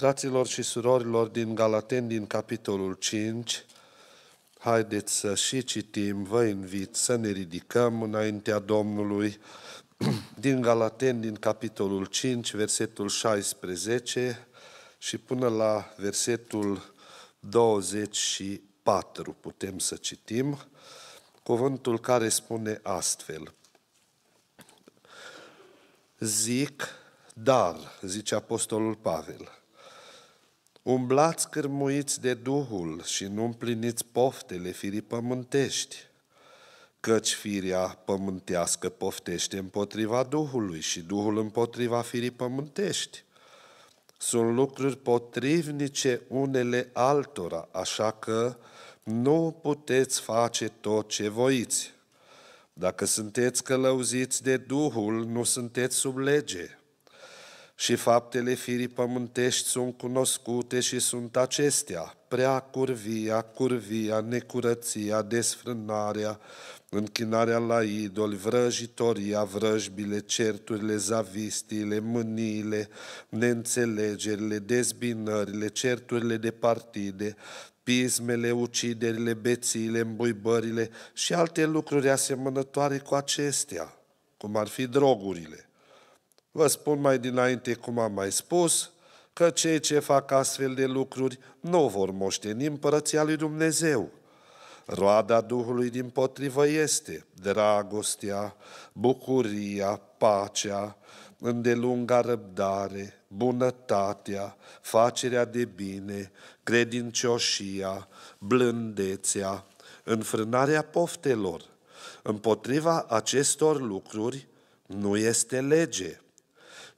Fraților și surorilor din Galaten, din capitolul 5, haideți să și citim, vă invit să ne ridicăm înaintea Domnului, din Galaten, din capitolul 5, versetul 16 și până la versetul 24 putem să citim cuvântul care spune astfel. Zic, dar, zice Apostolul Pavel, Umblați cârmuiți de Duhul și nu împliniți poftele firii pământești, căci firia pământească poftește împotriva Duhului și Duhul împotriva firii pământești. Sunt lucruri potrivnice unele altora, așa că nu puteți face tot ce voiți. Dacă sunteți călăuziți de Duhul, nu sunteți sub lege și faptele firii pământești sunt cunoscute și sunt acestea, prea curvia, curvia, necurăția, desfrânarea, închinarea la idoli, vrăjitoria, vrăjbile, certurile, zavistiile, mâniile, neînțelegerile, dezbinările, certurile de partide, pismele, uciderile, bețiile, îmbuibările și alte lucruri asemănătoare cu acestea, cum ar fi drogurile Vă spun mai dinainte, cum am mai spus, că cei ce fac astfel de lucruri nu vor moșteni împărăția lui Dumnezeu. Roada Duhului din potrivă este dragostea, bucuria, pacea, îndelunga răbdare, bunătatea, facerea de bine, credincioșia, blândețea, înfrânarea poftelor. Împotriva acestor lucruri nu este lege.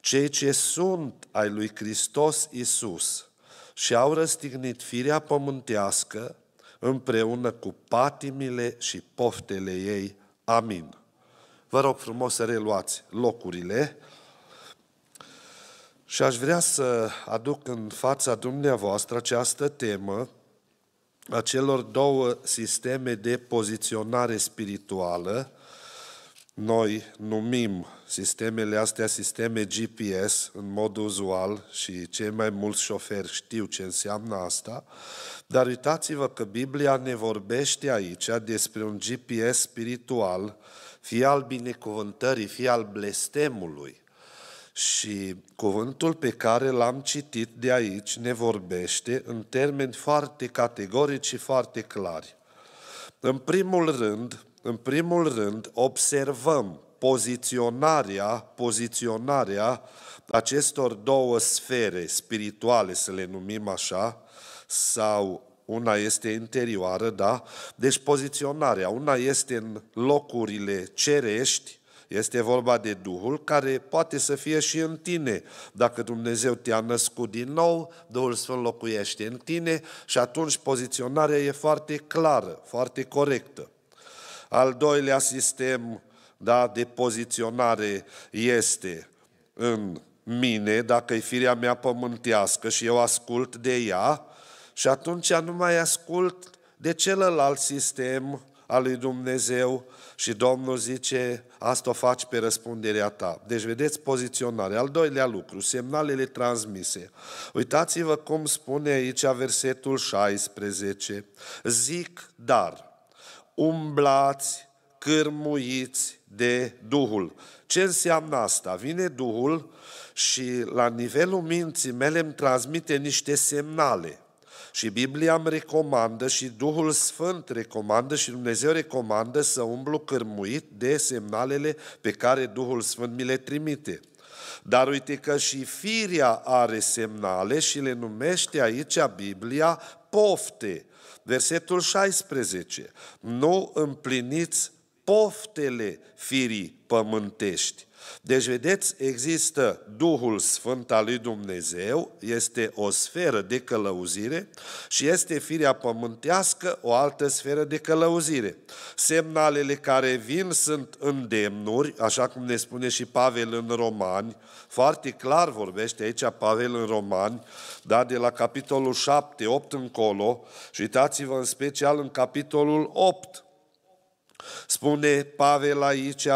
Cei ce sunt ai lui Hristos Isus și au răstignit firea pământească împreună cu patimile și poftele ei. Amin. Vă rog frumos să reluați locurile și aș vrea să aduc în fața dumneavoastră această temă a celor două sisteme de poziționare spirituală noi numim sistemele astea sisteme GPS în mod uzual și cei mai mulți șoferi știu ce înseamnă asta, dar uitați-vă că Biblia ne vorbește aici despre un GPS spiritual, fie al binecuvântării, fie al blestemului. Și cuvântul pe care l-am citit de aici ne vorbește în termeni foarte categorici și foarte clari. În primul rând, în primul rând, observăm poziționarea, poziționarea acestor două sfere spirituale, să le numim așa, sau una este interioară, da? Deci poziționarea, una este în locurile cerești, este vorba de Duhul care poate să fie și în tine. Dacă Dumnezeu te-a născut din nou, Duhul Sfânt locuiește în tine și atunci poziționarea e foarte clară, foarte corectă. Al doilea sistem da, de poziționare este în mine, dacă e firea mea pământească și eu ascult de ea, și atunci nu mai ascult de celălalt sistem al lui Dumnezeu și Domnul zice, asta o faci pe răspunderea ta. Deci vedeți poziționarea. Al doilea lucru, semnalele transmise. Uitați-vă cum spune aici versetul 16. Zic, dar, umblați, cârmuiți de Duhul. Ce înseamnă asta? Vine Duhul și la nivelul minții mele îmi transmite niște semnale. Și Biblia îmi recomandă și Duhul Sfânt recomandă și Dumnezeu recomandă să umblu cârmuit de semnalele pe care Duhul Sfânt mi le trimite. Dar uite că și firia are semnale și le numește aici Biblia pofte. Versetul 16. Nu împliniți poftele firii pământești, deci, vedeți, există Duhul Sfânt al lui Dumnezeu, este o sferă de călăuzire și este firea pământească o altă sferă de călăuzire. Semnalele care vin sunt îndemnuri, așa cum ne spune și Pavel în Romani, foarte clar vorbește aici Pavel în Romani, da, de la capitolul 7, 8 încolo, și uitați-vă în special în capitolul 8. Spune Pavel aici,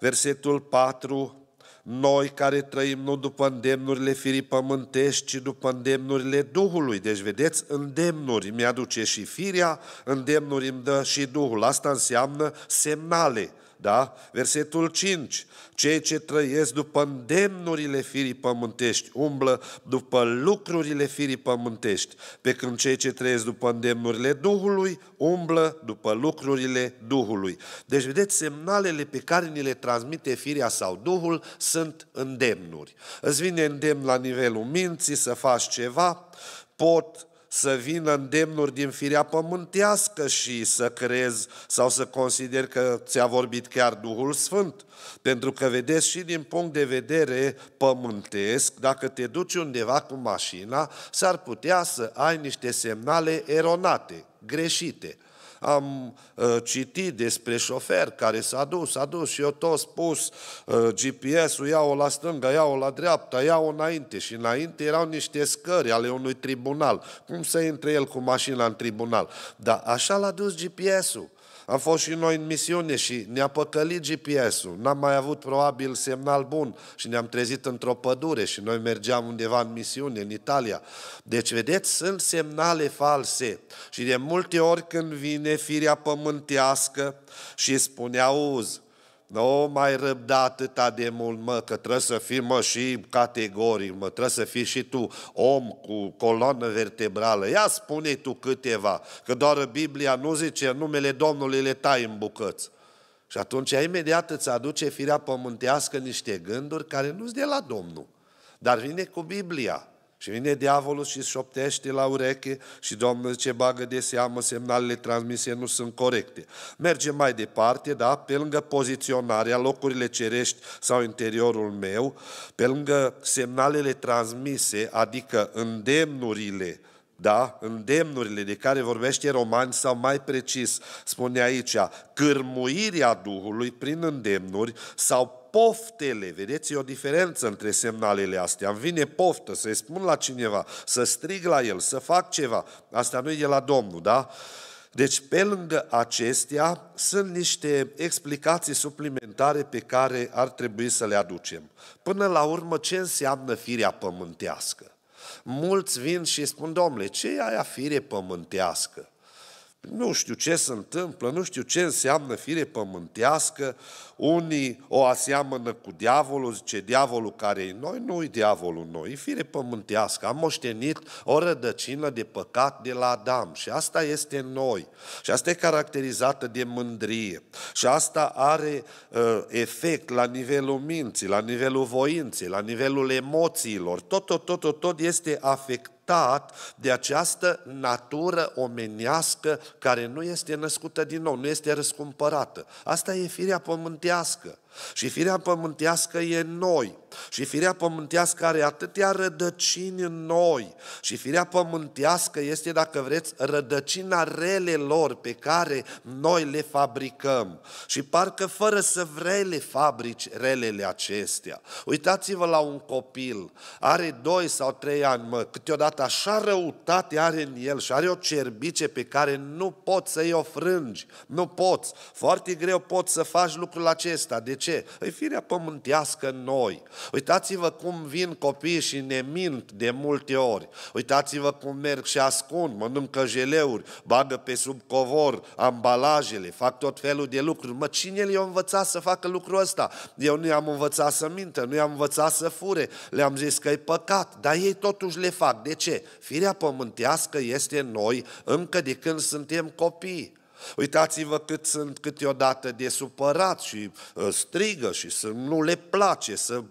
versetul 4, noi care trăim nu după îndemnurile firii pământești, ci după îndemnurile Duhului. Deci, vedeți, îndemnuri mi aduce și firea, îndemnuri îmi dă și Duhul. Asta înseamnă semnale da? Versetul 5. Cei ce trăiesc după îndemnurile firii pământești umblă după lucrurile firii pământești, pe când cei ce trăiesc după îndemnurile Duhului umblă după lucrurile Duhului. Deci, vedeți, semnalele pe care ni le transmite firea sau Duhul sunt îndemnuri. Îți vine îndemn la nivelul minții să faci ceva, pot să vină îndemnuri din firea pământească și să crezi sau să consideri că ți-a vorbit chiar Duhul Sfânt. Pentru că vedeți și din punct de vedere pământesc, dacă te duci undeva cu mașina, s-ar putea să ai niște semnale eronate, greșite am uh, citit despre șofer care s-a dus, s-a dus și eu tot spus uh, GPS-ul, iau-o la stânga, iau-o la dreapta, iau-o înainte. Și înainte erau niște scări ale unui tribunal. Cum să intre el cu mașina în tribunal? Dar așa l-a dus GPS-ul. Am fost și noi în misiune și ne-a păcălit GPS-ul. N-am mai avut probabil semnal bun și ne-am trezit într-o pădure și noi mergeam undeva în misiune, în Italia. Deci, vedeți, sunt semnale false. Și de multe ori când vine firea pământească și spune, auzi, nu mai răbda atâta de mult, mă, că trebuie să fii, mă, și categoric, mă, trebuie să fii și tu om cu coloană vertebrală. Ia spune tu câteva, că doar Biblia nu zice numele Domnului le tai în bucăți. Și atunci imediat îți aduce firea pământească niște gânduri care nu-s de la Domnul. Dar vine cu Biblia. Și vine diavolul și șoptește la ureche și Domnul ce bagă de seamă, semnalele transmise nu sunt corecte. Merge mai departe, da? Pe lângă poziționarea, locurile cerești sau interiorul meu, pe lângă semnalele transmise, adică îndemnurile, da? Îndemnurile de care vorbește romani sau mai precis spune aici, cârmuirea Duhului prin îndemnuri sau poftele, vedeți, e o diferență între semnalele astea. Îmi vine poftă să-i spun la cineva, să strig la el, să fac ceva. Asta nu e de la Domnul, da? Deci, pe lângă acestea, sunt niște explicații suplimentare pe care ar trebui să le aducem. Până la urmă, ce înseamnă firea pământească? Mulți vin și spun, domnule, ce e aia fire pământească? Nu știu ce se întâmplă, nu știu ce înseamnă fire pământească, unii o aseamănă cu diavolul, zice diavolul care e noi, nu i diavolul noi, e fire pământească. Am moștenit o rădăcină de păcat de la Adam și asta este noi. Și asta e caracterizată de mândrie. Și asta are uh, efect la nivelul minții, la nivelul voinței, la nivelul emoțiilor. Tot, tot, tot, tot, tot este afectat afectat de această natură omenească care nu este născută din nou, nu este răscumpărată. Asta e firea pământească. Și firea pământească e noi. Și firea pământească are atâtea rădăcini în noi. Și firea pământească este, dacă vreți, rădăcina relelor pe care noi le fabricăm. Și parcă fără să vrei le fabrici relele acestea. Uitați-vă la un copil, are 2 sau 3 ani, mă, câteodată așa răutate are în el și are o cerbice pe care nu poți să-i o frângi. Nu poți. Foarte greu poți să faci lucrul acesta. De ce? E păi firea pământească în noi. Uitați-vă cum vin copiii și ne mint de multe ori. Uitați-vă cum merg și ascund, mănâncă jeleuri, bagă pe sub covor ambalajele, fac tot felul de lucruri. Mă, cine le-a învățat să facă lucrul ăsta? Eu nu i-am învățat să mintă, nu i-am învățat să fure, le-am zis că e păcat, dar ei totuși le fac. De ce? Firea pământească este în noi încă de când suntem copii. Uitați-vă cât sunt câteodată de supărat și uh, strigă și să nu le place, să,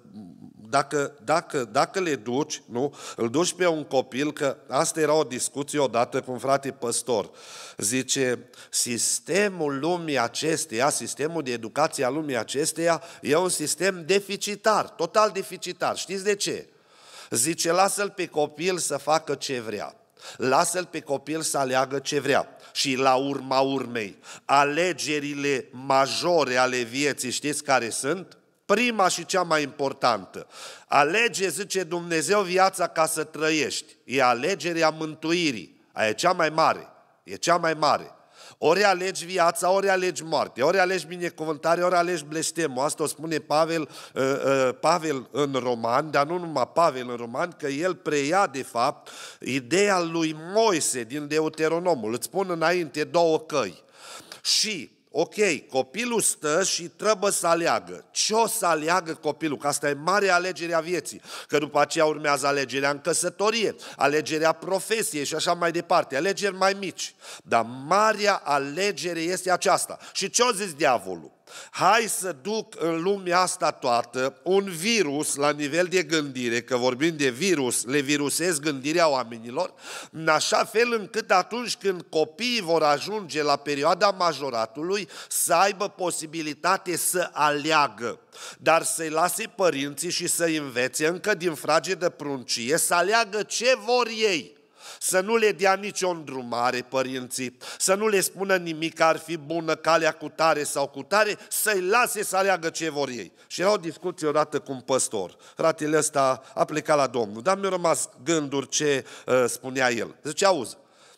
dacă, dacă, dacă le duci, nu, îl duci pe un copil, că asta era o discuție odată cu un frate păstor, zice, sistemul lumii acesteia, sistemul de educație a lumii acesteia e un sistem deficitar, total deficitar. Știți de ce? Zice, lasă-l pe copil să facă ce vrea. Lasă-l pe copil să aleagă ce vrea și la urma urmei. Alegerile majore ale vieții, știți care sunt? Prima și cea mai importantă. Alege, zice Dumnezeu, viața ca să trăiești. E alegerea mântuirii. Aia e cea mai mare. E cea mai mare. Ori alegi viața, ori alegi moarte, ori alegi binecuvântare, ori alegi blestemul. Asta o spune Pavel, uh, uh, Pavel în roman, dar nu numai Pavel în roman, că el preia, de fapt, ideea lui Moise din Deuteronomul. Îți spun înainte două căi. Și Ok, copilul stă și trebuie să aleagă. Ce o să aleagă copilul? Că asta e mare a vieții. Că după aceea urmează alegerea în căsătorie, alegerea profesiei și așa mai departe. Alegeri mai mici. Dar marea alegere este aceasta. Și ce o zis diavolul? Hai să duc în lumea asta toată un virus la nivel de gândire, că vorbim de virus, le virusez gândirea oamenilor, în așa fel încât atunci când copiii vor ajunge la perioada majoratului să aibă posibilitate să aleagă dar să-i lase părinții și să-i învețe încă din frage de pruncie să aleagă ce vor ei să nu le dea nicio îndrumare părinții, să nu le spună nimic că ar fi bună calea cu tare sau cu tare, să-i lase să aleagă ce vor ei. Și era o discuție odată cu un păstor. Fratele ăsta a plecat la Domnul, dar mi-au rămas gânduri ce uh, spunea el. Zice, auzi,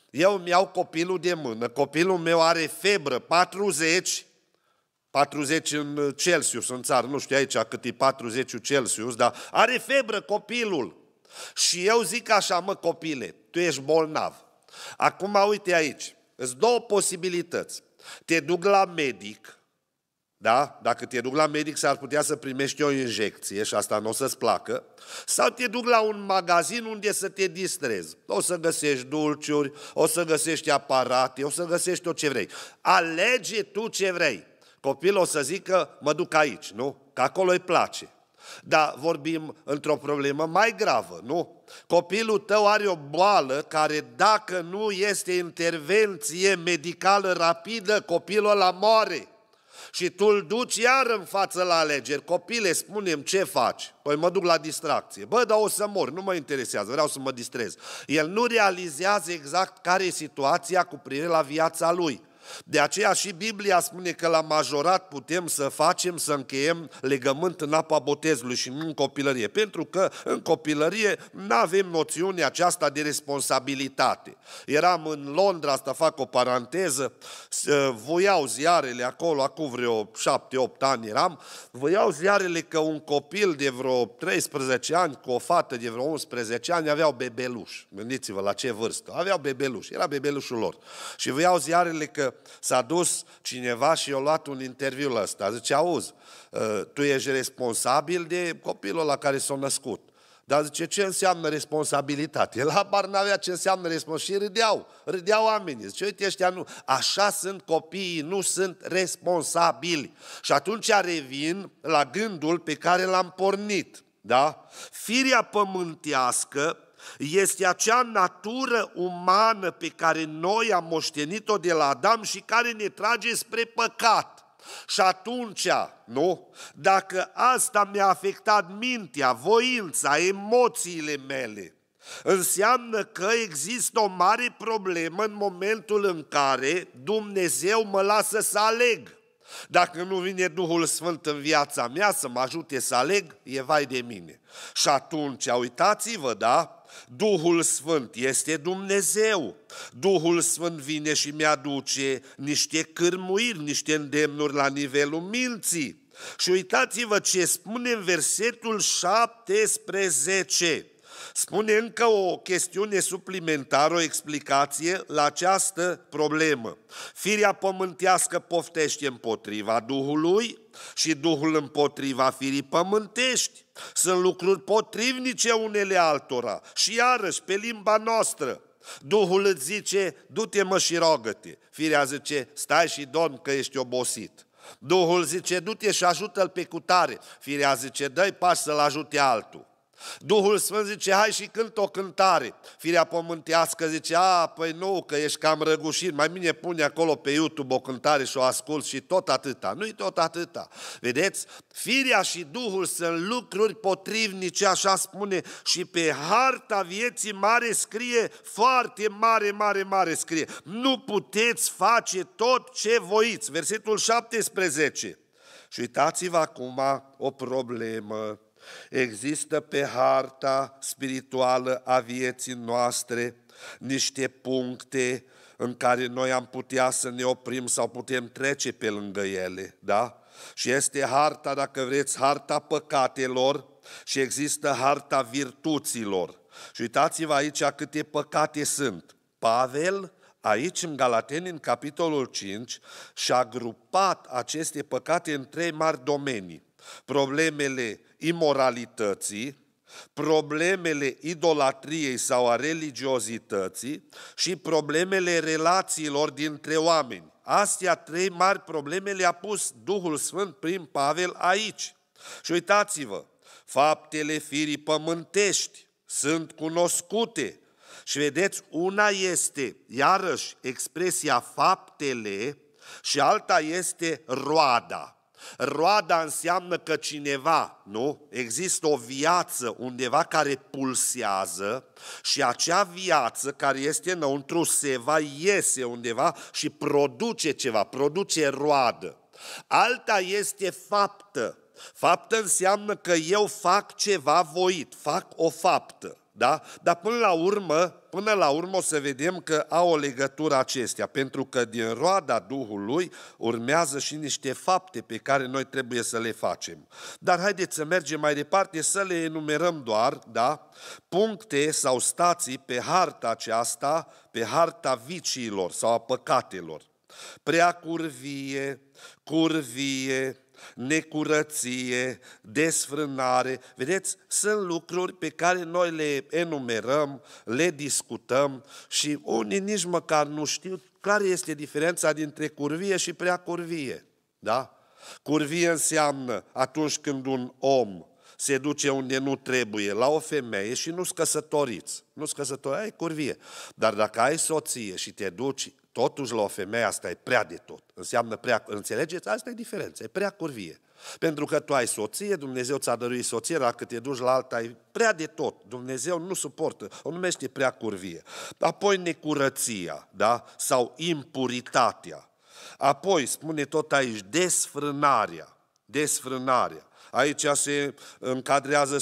eu îmi iau copilul de mână, copilul meu are febră 40, 40 în Celsius în țară, nu știu aici cât e 40 Celsius, dar are febră copilul. Și eu zic așa, mă copile, tu ești bolnav. Acum uite aici, sunt două posibilități. Te duc la medic, da? Dacă te duc la medic, s-ar putea să primești o injecție și asta nu o să-ți placă. Sau te duc la un magazin unde să te distrezi. O să găsești dulciuri, o să găsești aparate, o să găsești tot ce vrei. Alege tu ce vrei. Copilul o să zică, mă duc aici, nu? Că acolo îi place. Dar vorbim într-o problemă mai gravă, nu? Copilul tău are o boală care dacă nu este intervenție medicală rapidă, copilul la moare. Și tu îl duci iar în față la alegeri. Copile, spunem ce faci. Păi mă duc la distracție. Bă, dar o să mor, nu mă interesează, vreau să mă distrez. El nu realizează exact care e situația cu privire la viața lui. De aceea și Biblia spune că la majorat putem să facem, să încheiem legământ în apa botezului și nu în copilărie. Pentru că în copilărie nu avem noțiunea aceasta de responsabilitate. Eram în Londra, asta fac o paranteză, ă, voiau ziarele acolo, acum vreo 7-8 ani eram, voiau ziarele că un copil de vreo 13 ani cu o fată de vreo 11 ani aveau bebeluș. Gândiți-vă la ce vârstă. Aveau bebeluș, era bebelușul lor. Și voiau ziarele că s-a dus cineva și i-a luat un interviu la ăsta. Zice, auzi, ă, tu ești responsabil de copilul la care s-a născut. Dar zice, ce înseamnă responsabilitate? El habar n-avea ce înseamnă responsabilitate și râdeau, râdeau oamenii. Zice, uite, ăștia nu, așa sunt copiii, nu sunt responsabili. Și atunci revin la gândul pe care l-am pornit. Da? Firia pământească este acea natură umană pe care noi am moștenit-o de la Adam și care ne trage spre păcat. Și atunci, nu? Dacă asta mi-a afectat mintea, voința, emoțiile mele, înseamnă că există o mare problemă în momentul în care Dumnezeu mă lasă să aleg. Dacă nu vine Duhul Sfânt în viața mea să mă ajute să aleg, e vai de mine. Și atunci, uitați-vă, da? Duhul Sfânt este Dumnezeu. Duhul Sfânt vine și mi-aduce niște cârmuiri, niște îndemnuri la nivelul minții. Și uitați-vă ce spune în versetul 17. Spune încă o chestiune suplimentară, o explicație la această problemă. Firea pământească poftește împotriva Duhului, și Duhul împotriva firii pământești. Sunt lucruri potrivnice unele altora și iarăși pe limba noastră. Duhul îți zice, du-te mă și rogă-te. Firea zice, stai și domn că ești obosit. Duhul zice, du-te și ajută-l pe cutare. Firea zice, dă-i pași să-l ajute altul. Duhul Sfânt zice, hai și cânt o cântare. Firea pământească zice, a, păi nu, că ești cam răgușit, mai bine pune acolo pe YouTube o cântare și o ascult și tot atâta. Nu-i tot atâta. Vedeți? Firea și Duhul sunt lucruri potrivnice, așa spune, și pe harta vieții mare scrie, foarte mare, mare, mare scrie, nu puteți face tot ce voiți. Versetul 17. Și uitați-vă acum o problemă. Există pe harta spirituală a vieții noastre niște puncte în care noi am putea să ne oprim sau putem trece pe lângă ele, da? Și este harta, dacă vreți, harta păcatelor și există harta virtuților. Și uitați-vă aici câte păcate sunt. Pavel, aici în Galateni, în capitolul 5, și-a grupat aceste păcate în trei mari domenii problemele imoralității, problemele idolatriei sau a religiozității și problemele relațiilor dintre oameni. Astea trei mari probleme le-a pus Duhul Sfânt prin Pavel aici. Și uitați-vă, faptele firii pământești sunt cunoscute. Și vedeți, una este, iarăși, expresia faptele și alta este roada. Roada înseamnă că cineva, nu? Există o viață undeva care pulsează și acea viață care este înăuntru se va iese undeva și produce ceva, produce roadă. Alta este faptă. Faptă înseamnă că eu fac ceva voit, fac o faptă. Da? Dar până la urmă, până la urmă o să vedem că au o legătură acestea, pentru că din roada Duhului urmează și niște fapte pe care noi trebuie să le facem. Dar haideți să mergem mai departe, să le enumerăm doar, da? Puncte sau stații pe harta aceasta, pe harta viciilor sau a păcatelor. Prea curvie, curvie, necurăție, desfrânare. Vedeți, sunt lucruri pe care noi le enumerăm, le discutăm și unii nici măcar nu știu care este diferența dintre curvie și prea curvie. Da? Curvie înseamnă atunci când un om se duce unde nu trebuie, la o femeie și nu-ți căsătoriți. Nu-ți căsătoriți, ai curvie. Dar dacă ai soție și te duci Totuși, la o femeie asta e prea de tot. Înseamnă prea... Înțelegeți? Asta e diferența, e prea curvie. Pentru că tu ai soție, Dumnezeu ți-a dăruit soție, cât te duci la alta, e prea de tot. Dumnezeu nu suportă, o numește prea curvie. Apoi necurăția, da? Sau impuritatea. Apoi, spune tot aici, desfrânarea. Desfrânarea. Aici se încadrează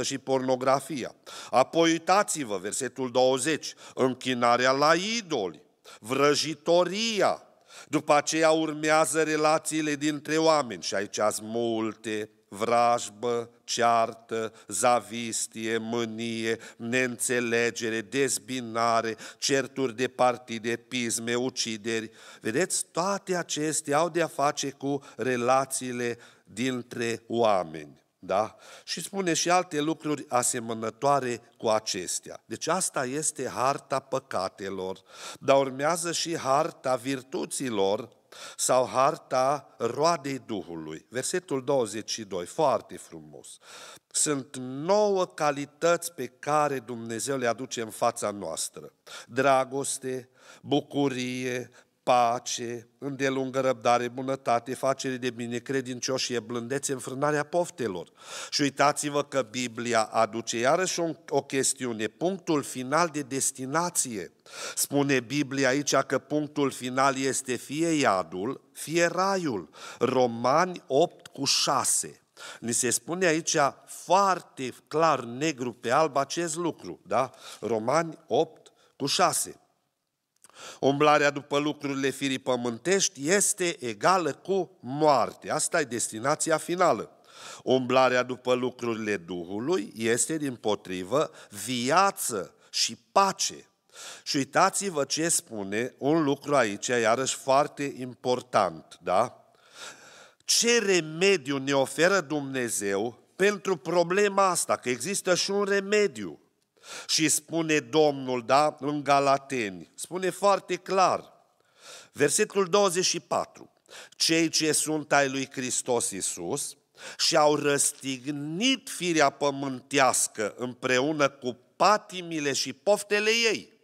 100% și pornografia. Apoi uitați-vă, versetul 20, închinarea la idoli vrăjitoria, după aceea urmează relațiile dintre oameni și aici sunt multe, vrajbă, ceartă, zavistie, mânie, neînțelegere, dezbinare, certuri de partide, pisme, ucideri. Vedeți, toate acestea au de a face cu relațiile dintre oameni. Da? Și spune și alte lucruri asemănătoare cu acestea. Deci asta este harta păcatelor, dar urmează și harta virtuților sau harta roadei Duhului. Versetul 22, foarte frumos. Sunt nouă calități pe care Dumnezeu le aduce în fața noastră. Dragoste, bucurie, pace, îndelungă răbdare, bunătate, facere de bine, credincioșie, blândețe, înfrânarea poftelor. Și uitați-vă că Biblia aduce iarăși o chestiune, punctul final de destinație. Spune Biblia aici că punctul final este fie iadul, fie raiul. Romani 8 cu 6. Ni se spune aici foarte clar, negru pe alb, acest lucru, da? Romani 8 cu 6. Umblarea după lucrurile firii pământești este egală cu moarte. Asta e destinația finală. Umblarea după lucrurile Duhului este, din potrivă, viață și pace. Și uitați-vă ce spune un lucru aici, iarăși foarte important, da? Ce remediu ne oferă Dumnezeu pentru problema asta? Că există și un remediu. Și spune Domnul, da, în Galateni, spune foarte clar, versetul 24, cei ce sunt ai lui Hristos Iisus și au răstignit firea pământească împreună cu patimile și poftele ei.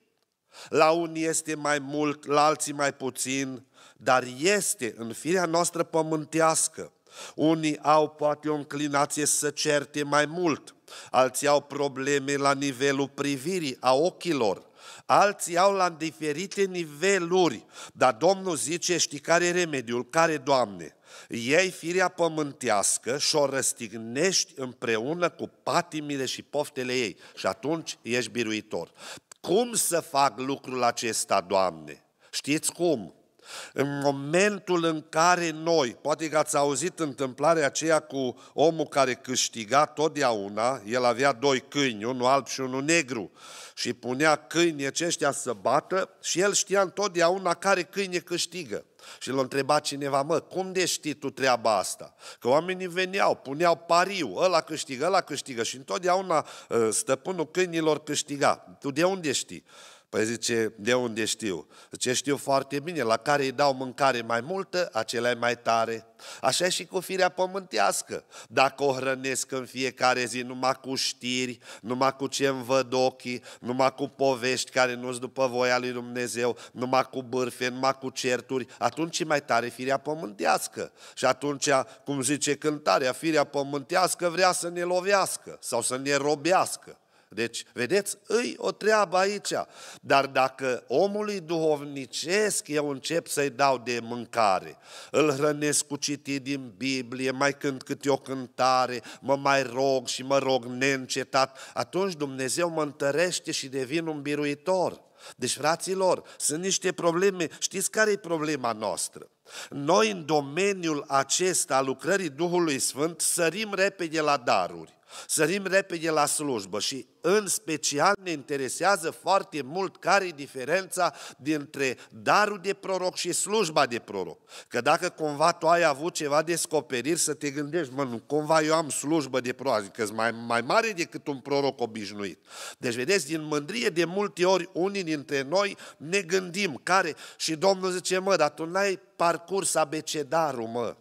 La unii este mai mult, la alții mai puțin, dar este în firea noastră pământească. Unii au poate o înclinație să certe mai mult, alții au probleme la nivelul privirii, a ochilor, alții au la diferite niveluri, dar Domnul zice, știi care e remediul, care, Doamne? Ei firea pământească și o răstignești împreună cu patimile și poftele ei și atunci ești biruitor. Cum să fac lucrul acesta, Doamne? Știți cum? În momentul în care noi, poate că ați auzit întâmplarea aceea cu omul care câștiga totdeauna, el avea doi câini, unul alb și unul negru, și punea câinii aceștia să bată și el știa întotdeauna care câine câștigă. Și l-a întrebat cineva, mă, cum de știi tu treaba asta? Că oamenii veneau, puneau pariu, ăla câștigă, ăla câștigă și întotdeauna ă, stăpânul câinilor câștiga. Tu de unde știi? Păi zice, de unde știu? Zice, știu foarte bine, la care îi dau mâncare mai multă, acelea e mai tare. Așa și cu firea pământească. Dacă o hrănesc în fiecare zi numai cu știri, numai cu ce îmi văd ochii, numai cu povești care nu-s după voia lui Dumnezeu, numai cu bârfe, numai cu certuri, atunci e mai tare firea pământească. Și atunci, cum zice cântarea, firea pământească vrea să ne lovească sau să ne robească. Deci, vedeți, îi o treabă aici. Dar dacă omului duhovnicesc eu încep să-i dau de mâncare, îl hrănesc cu citit din Biblie, mai cânt câte o cântare, mă mai rog și mă rog neîncetat, atunci Dumnezeu mă întărește și devin un biruitor. Deci, fraților, sunt niște probleme. Știți care e problema noastră? Noi, în domeniul acesta al lucrării Duhului Sfânt, sărim repede la daruri. Sărim repede la slujbă și în special ne interesează foarte mult care e diferența dintre darul de proroc și slujba de proroc. Că dacă cumva tu ai avut ceva descoperiri, să te gândești, mă, nu, cumva eu am slujbă de proroc, adică mai, mai mare decât un proroc obișnuit. Deci, vedeți, din mândrie de multe ori unii dintre noi ne gândim care și Domnul zice, mă, dar tu n-ai parcurs abecedarul, mă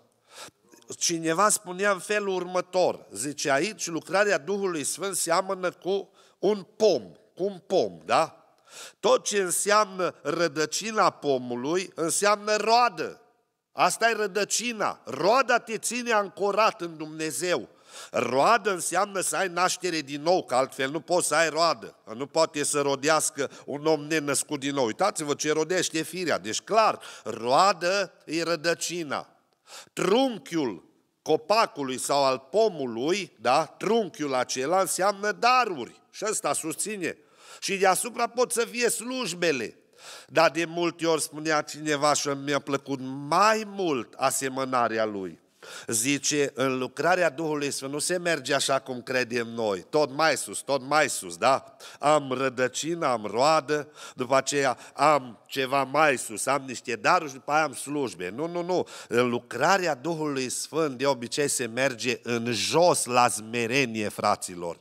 cineva spunea în felul următor, zice aici, lucrarea Duhului Sfânt seamănă cu un pom, cu un pom, da? Tot ce înseamnă rădăcina pomului înseamnă roadă. Asta e rădăcina. Roada te ține ancorat în Dumnezeu. Roadă înseamnă să ai naștere din nou, că altfel nu poți să ai roadă. Nu poate să rodească un om nenăscut din nou. Uitați-vă ce rodește firea. Deci clar, roadă e rădăcina. Trunchiul copacului sau al pomului, da, trunchiul acela înseamnă daruri. Și ăsta susține. Și deasupra pot să fie slujbele. Dar de multe ori spunea cineva și mi-a plăcut mai mult asemănarea lui. Zice, în lucrarea Duhului Sfânt nu se merge așa cum credem noi, tot mai sus, tot mai sus, da? Am rădăcină, am roadă, după aceea am ceva mai sus, am niște daruri și după aia am slujbe. Nu, nu, nu. În lucrarea Duhului Sfânt de obicei se merge în jos la zmerenie fraților.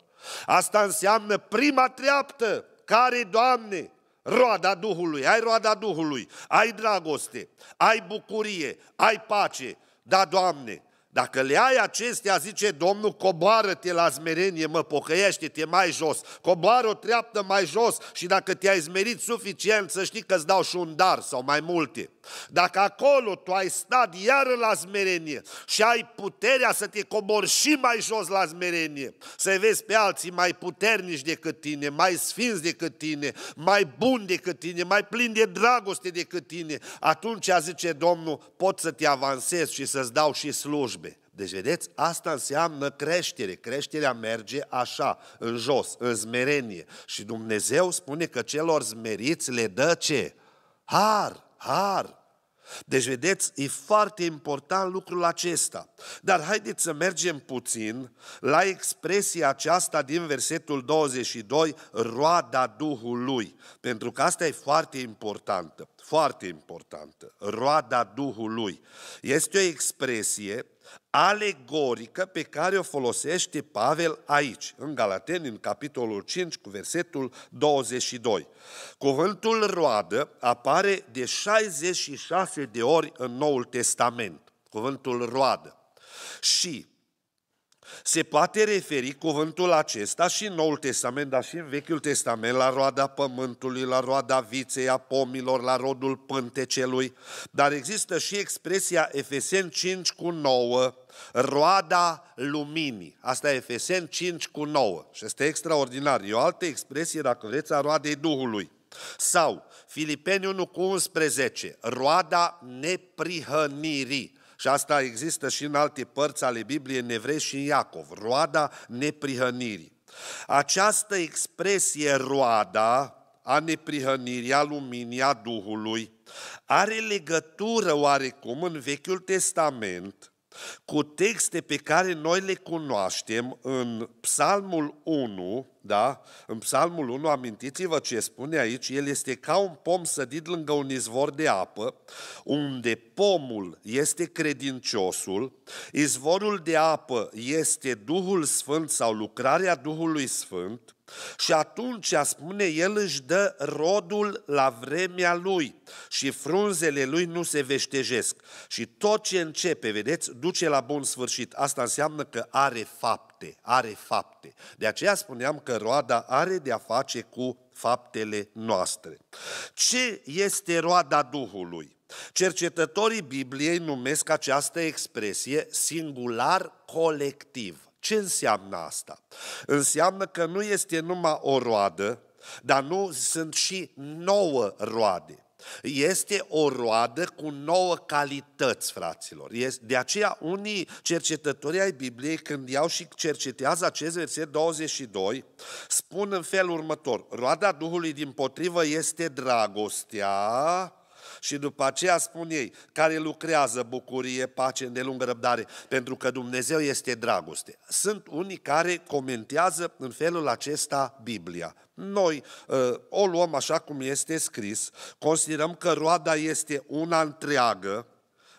Asta înseamnă prima treaptă. Care, Doamne? roada Duhului, ai roada Duhului, ai dragoste, ai bucurie, ai pace, da, Doamne, dacă le ai acestea, zice Domnul, coboară-te la smerenie, mă, pocăiește-te mai jos, coboară o treaptă mai jos și dacă te-ai zmerit suficient să știi că îți dau și un dar sau mai multe. Dacă acolo tu ai stat iar la smerenie și ai puterea să te cobori și mai jos la smerenie, să vezi pe alții mai puternici decât tine, mai sfinți decât tine, mai buni decât tine, mai plini de dragoste decât tine, atunci, zice Domnul, pot să te avansezi și să-ți dau și slujbă. Deci, vedeți, asta înseamnă creștere. Creșterea merge așa, în jos, în zmerenie. Și Dumnezeu spune că celor zmeriți le dă ce? Har, har. Deci, vedeți, e foarte important lucrul acesta. Dar haideți să mergem puțin la expresia aceasta din versetul 22, roada Duhului, pentru că asta e foarte importantă foarte importantă, roada Duhului. Este o expresie alegorică pe care o folosește Pavel aici, în Galateni, în capitolul 5, cu versetul 22. Cuvântul roadă apare de 66 de ori în Noul Testament, cuvântul roadă. Și se poate referi cuvântul acesta și în Noul Testament, dar și în Vechiul Testament, la roada pământului, la roada viței, a pomilor, la rodul pântecelui, dar există și expresia Efesen 5 cu 9, roada luminii. Asta e Efesen 5 cu 9 și este extraordinar. E o altă expresie, dacă vreți, a roadei Duhului. Sau Filipeni 1 cu 11, roada neprihănirii. Și asta există și în alte părți ale Bibliei, în Evrei și în Iacov. Roada neprihănirii. Această expresie roada a neprihănirii, a luminii, a Duhului, are legătură oarecum în Vechiul Testament cu texte pe care noi le cunoaștem în Psalmul 1, da? În Psalmul 1, amintiți-vă ce spune aici, el este ca un pom sădit lângă un izvor de apă, unde pomul este credinciosul, izvorul de apă este Duhul Sfânt sau lucrarea Duhului Sfânt, și atunci, spune el, își dă rodul la vremea lui și frunzele lui nu se veștejesc. Și tot ce începe, vedeți, duce la bun sfârșit. Asta înseamnă că are fapte, are fapte. De aceea spuneam că roada are de a face cu faptele noastre. Ce este roada Duhului? Cercetătorii Bibliei numesc această expresie singular colectiv. Ce înseamnă asta? Înseamnă că nu este numai o roadă, dar nu sunt și nouă roade. Este o roadă cu nouă calități, fraților. De aceea, unii cercetători ai Bibliei, când iau și cercetează acest verset 22, spun în felul următor, roada Duhului din potrivă este dragostea, și după aceea spun ei, care lucrează bucurie, pace, îndelungă răbdare, pentru că Dumnezeu este dragoste. Sunt unii care comentează în felul acesta Biblia. Noi ă, o luăm așa cum este scris, considerăm că roada este una întreagă,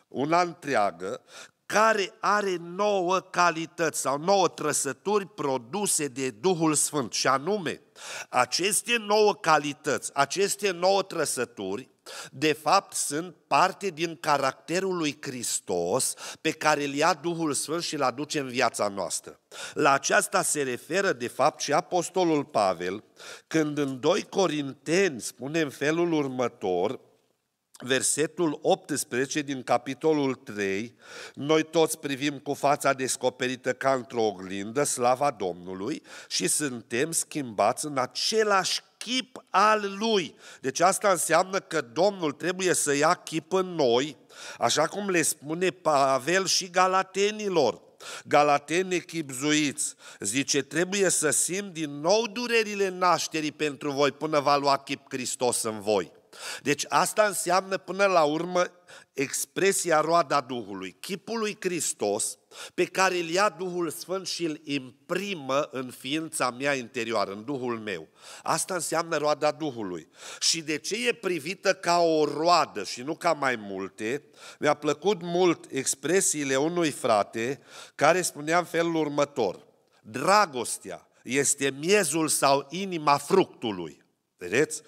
una întreagă, care are nouă calități sau nouă trăsături produse de Duhul Sfânt. Și anume, aceste nouă calități, aceste nouă trăsături de fapt sunt parte din caracterul lui Hristos pe care îl ia Duhul Sfânt și îl aduce în viața noastră. La aceasta se referă, de fapt, și Apostolul Pavel, când în 2 Corinteni spune în felul următor, versetul 18 din capitolul 3, noi toți privim cu fața descoperită ca într-o oglindă slava Domnului și suntem schimbați în același chip al Lui. Deci asta înseamnă că Domnul trebuie să ia chip în noi, așa cum le spune Pavel și Galatenilor. Galateni echipzuiți, zice, trebuie să simt din nou durerile nașterii pentru voi până va lua chip Hristos în voi. Deci asta înseamnă până la urmă expresia roada Duhului, chipul lui Hristos pe care îl ia Duhul Sfânt și îl imprimă în ființa mea interioară, în Duhul meu. Asta înseamnă roada Duhului. Și de ce e privită ca o roadă și nu ca mai multe? Mi-a plăcut mult expresiile unui frate care spunea în felul următor. Dragostea este miezul sau inima fructului. Vedeți?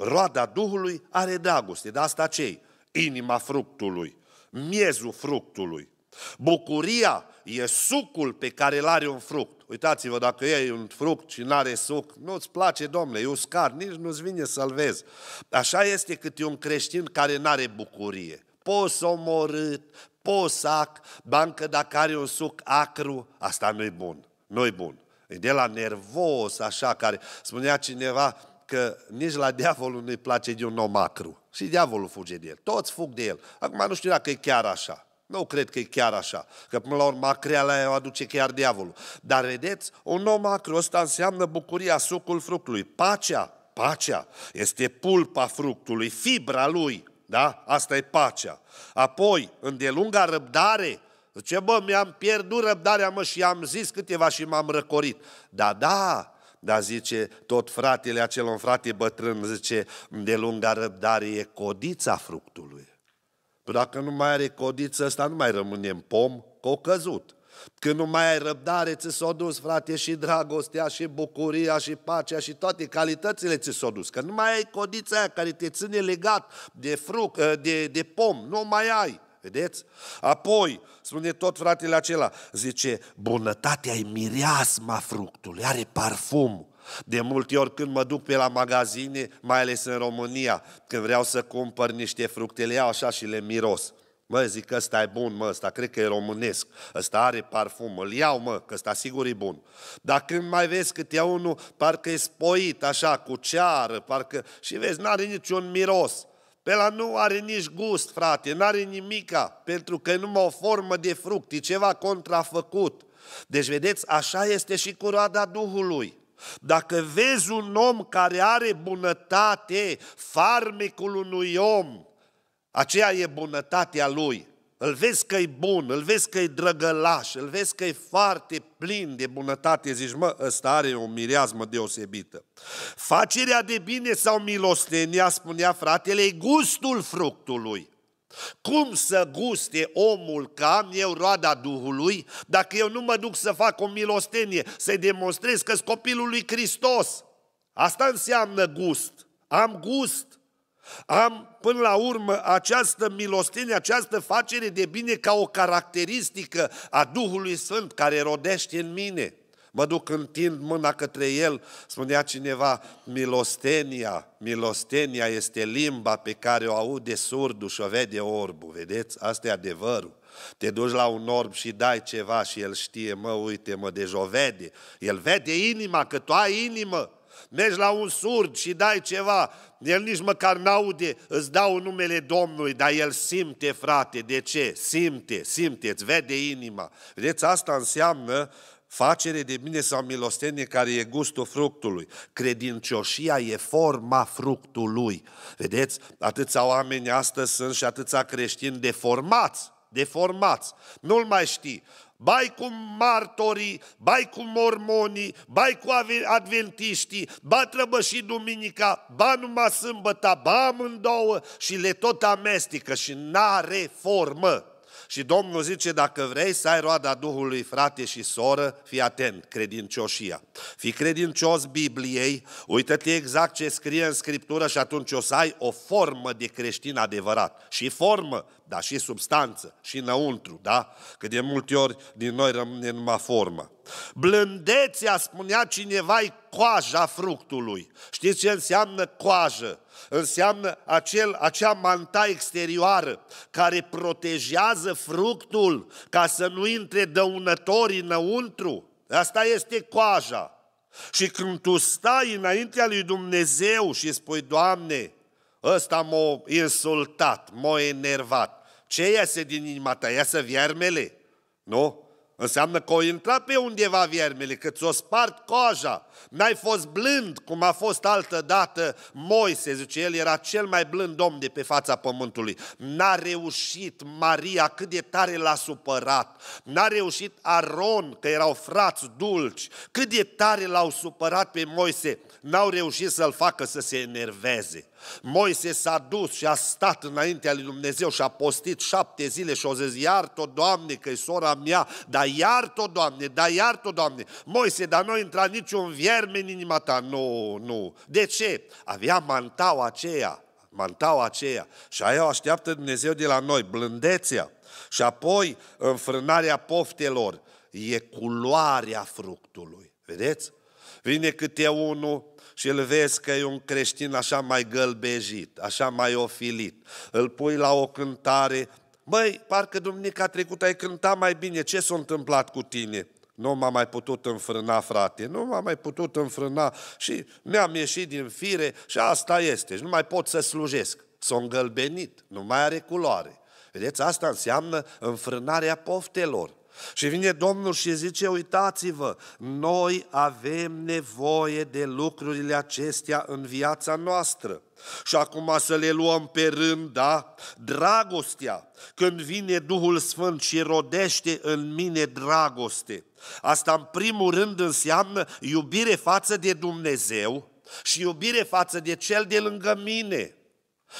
roada Duhului are dragoste, dar asta cei? Inima fructului, miezul fructului. Bucuria e sucul pe care îl are un fruct. Uitați-vă, dacă e un fruct și nu are suc, nu-ți place, domnule, e uscar, nici nu-ți vine să-l vezi. Așa este cât e un creștin care nu are bucurie. Poți omorât, poți ac, bancă dacă are un suc acru, asta nu-i bun, nu-i bun. E de la nervos, așa, care spunea cineva, că nici la diavolul nu-i place de un om macru. Și diavolul fuge de el. Toți fug de el. Acum nu știu dacă e chiar așa. Nu cred că e chiar așa, că până la urmă acreala o aduce chiar diavolul. Dar vedeți, un om macru ăsta înseamnă bucuria, sucul fructului, pacea, pacea, este pulpa fructului, fibra lui, da? Asta e pacea. Apoi, îndelunga răbdare, zice, bă, mi-am pierdut răbdarea, mă, și am zis câteva și m-am răcorit. Da, da, dar zice, tot fratele un frate bătrân, zice, de lunga răbdare e codița fructului. Păi dacă nu mai are codiță asta, nu mai rămâne în pom, că o căzut. Când nu mai ai răbdare, ți s-o dus, frate, și dragostea, și bucuria, și pacea, și toate calitățile ți s-o dus. Că nu mai ai codița aia care te ține legat de, fruct, de, de pom, nu mai ai. Vedeți? Apoi, spune tot fratele acela, zice, bunătatea e mireasma fructului, are parfum. De multe ori când mă duc pe la magazine, mai ales în România, când vreau să cumpăr niște fructe, le iau așa și le miros. Mă, zic că ăsta e bun, mă, ăsta cred că e românesc, ăsta are parfum, îl iau, mă, că ăsta sigur e bun. Dar când mai vezi câte unul, parcă e spoit așa, cu ceară, parcă, și vezi, n-are niciun miros. Pe la nu are nici gust, frate, n-are nimica, pentru că nu numai o formă de fruct, e ceva contrafăcut. Deci, vedeți, așa este și cu roada Duhului. Dacă vezi un om care are bunătate, farmecul unui om, aceea e bunătatea lui. Îl vezi că e bun, îl vezi că e drăgălaș, îl vezi că e foarte plin de bunătate, zici, mă, ăsta are o mireazmă deosebită. Facerea de bine sau milostenia, spunea fratele, e gustul fructului. Cum să guste omul că am eu roada Duhului dacă eu nu mă duc să fac o milostenie, să-i demonstrez că copilul lui Hristos? Asta înseamnă gust. Am gust. Am până la urmă această milostenie, această facere de bine ca o caracteristică a Duhului Sfânt care rodește în mine. Mă duc întind mâna către el, spunea cineva, milostenia, milostenia este limba pe care o aude surdu și o vede orbul, vedeți? Asta e adevărul. Te duci la un orb și dai ceva și el știe, mă, uite, mă, deja deci o vede. El vede inima, că tu ai inimă mergi la un surd și dai ceva, el nici măcar n-aude, îți dau numele Domnului, dar el simte, frate, de ce? Simte, simte, îți vede inima. Vedeți, asta înseamnă facere de bine sau milostenie care e gustul fructului. Credincioșia e forma fructului. Vedeți, atâția oameni astăzi sunt și atâția creștini deformați, deformați. Nu-l mai știi bai cu martorii, bai cu mormonii, bai cu adventiștii, ba trebuie și duminica, ba numai sâmbăta, ba amândouă și le tot amestecă și n-are formă. Și Domnul zice, dacă vrei să ai roada Duhului, frate și soră, fii atent, credincioșia. Fii credincios Bibliei, uită-te exact ce scrie în Scriptură și atunci o să ai o formă de creștin adevărat. Și formă, dar și substanță, și înăuntru, da? Că de multe ori din noi rămâne numai formă. Blândețea, spunea cineva, e coaja fructului. Știți ce înseamnă coajă? înseamnă acel, acea manta exterioară care protejează fructul ca să nu intre dăunători înăuntru. Asta este coaja. Și când tu stai înaintea lui Dumnezeu și spui, Doamne, ăsta m-a insultat, m-a enervat, ce iese din inima ta? Iasă viermele? Nu? Înseamnă că o intrat pe undeva viermele, că ți-o spart coaja. N-ai fost blând, cum a fost altă dată Moise, zice el, era cel mai blând om de pe fața pământului. N-a reușit Maria cât de tare l-a supărat. N-a reușit Aron, că erau frați dulci, cât de tare l-au supărat pe Moise. N-au reușit să-l facă să se enerveze. Moise s-a dus și a stat înaintea lui Dumnezeu și a postit șapte zile și o zis, iar tot Doamne, că e sora mea, dar iartă-o, Doamne, da iartă-o, Doamne. Moise, dar nu intra niciun vierme în inima ta. Nu, nu. De ce? Avea mantau aceea, mantau aceea. Și aia o așteaptă Dumnezeu de la noi, blândețea. Și apoi înfrânarea poftelor. E culoarea fructului. Vedeți? Vine câte unul și îl vezi că e un creștin așa mai gălbejit, așa mai ofilit. Îl pui la o cântare Băi, parcă duminica trecută ai cântat mai bine, ce s-a întâmplat cu tine? Nu m a mai putut înfrâna, frate, nu m a mai putut înfrâna și mi-am ieșit din fire și asta este. Și nu mai pot să slujesc. S-a îngălbenit, nu mai are culoare. Vedeți, asta înseamnă înfrânarea poftelor. Și vine Domnul și zice, uitați-vă, noi avem nevoie de lucrurile acestea în viața noastră. Și acum să le luăm pe rând, da? Dragostea. Când vine Duhul Sfânt și rodește în mine dragoste. Asta în primul rând înseamnă iubire față de Dumnezeu și iubire față de cel de lângă mine.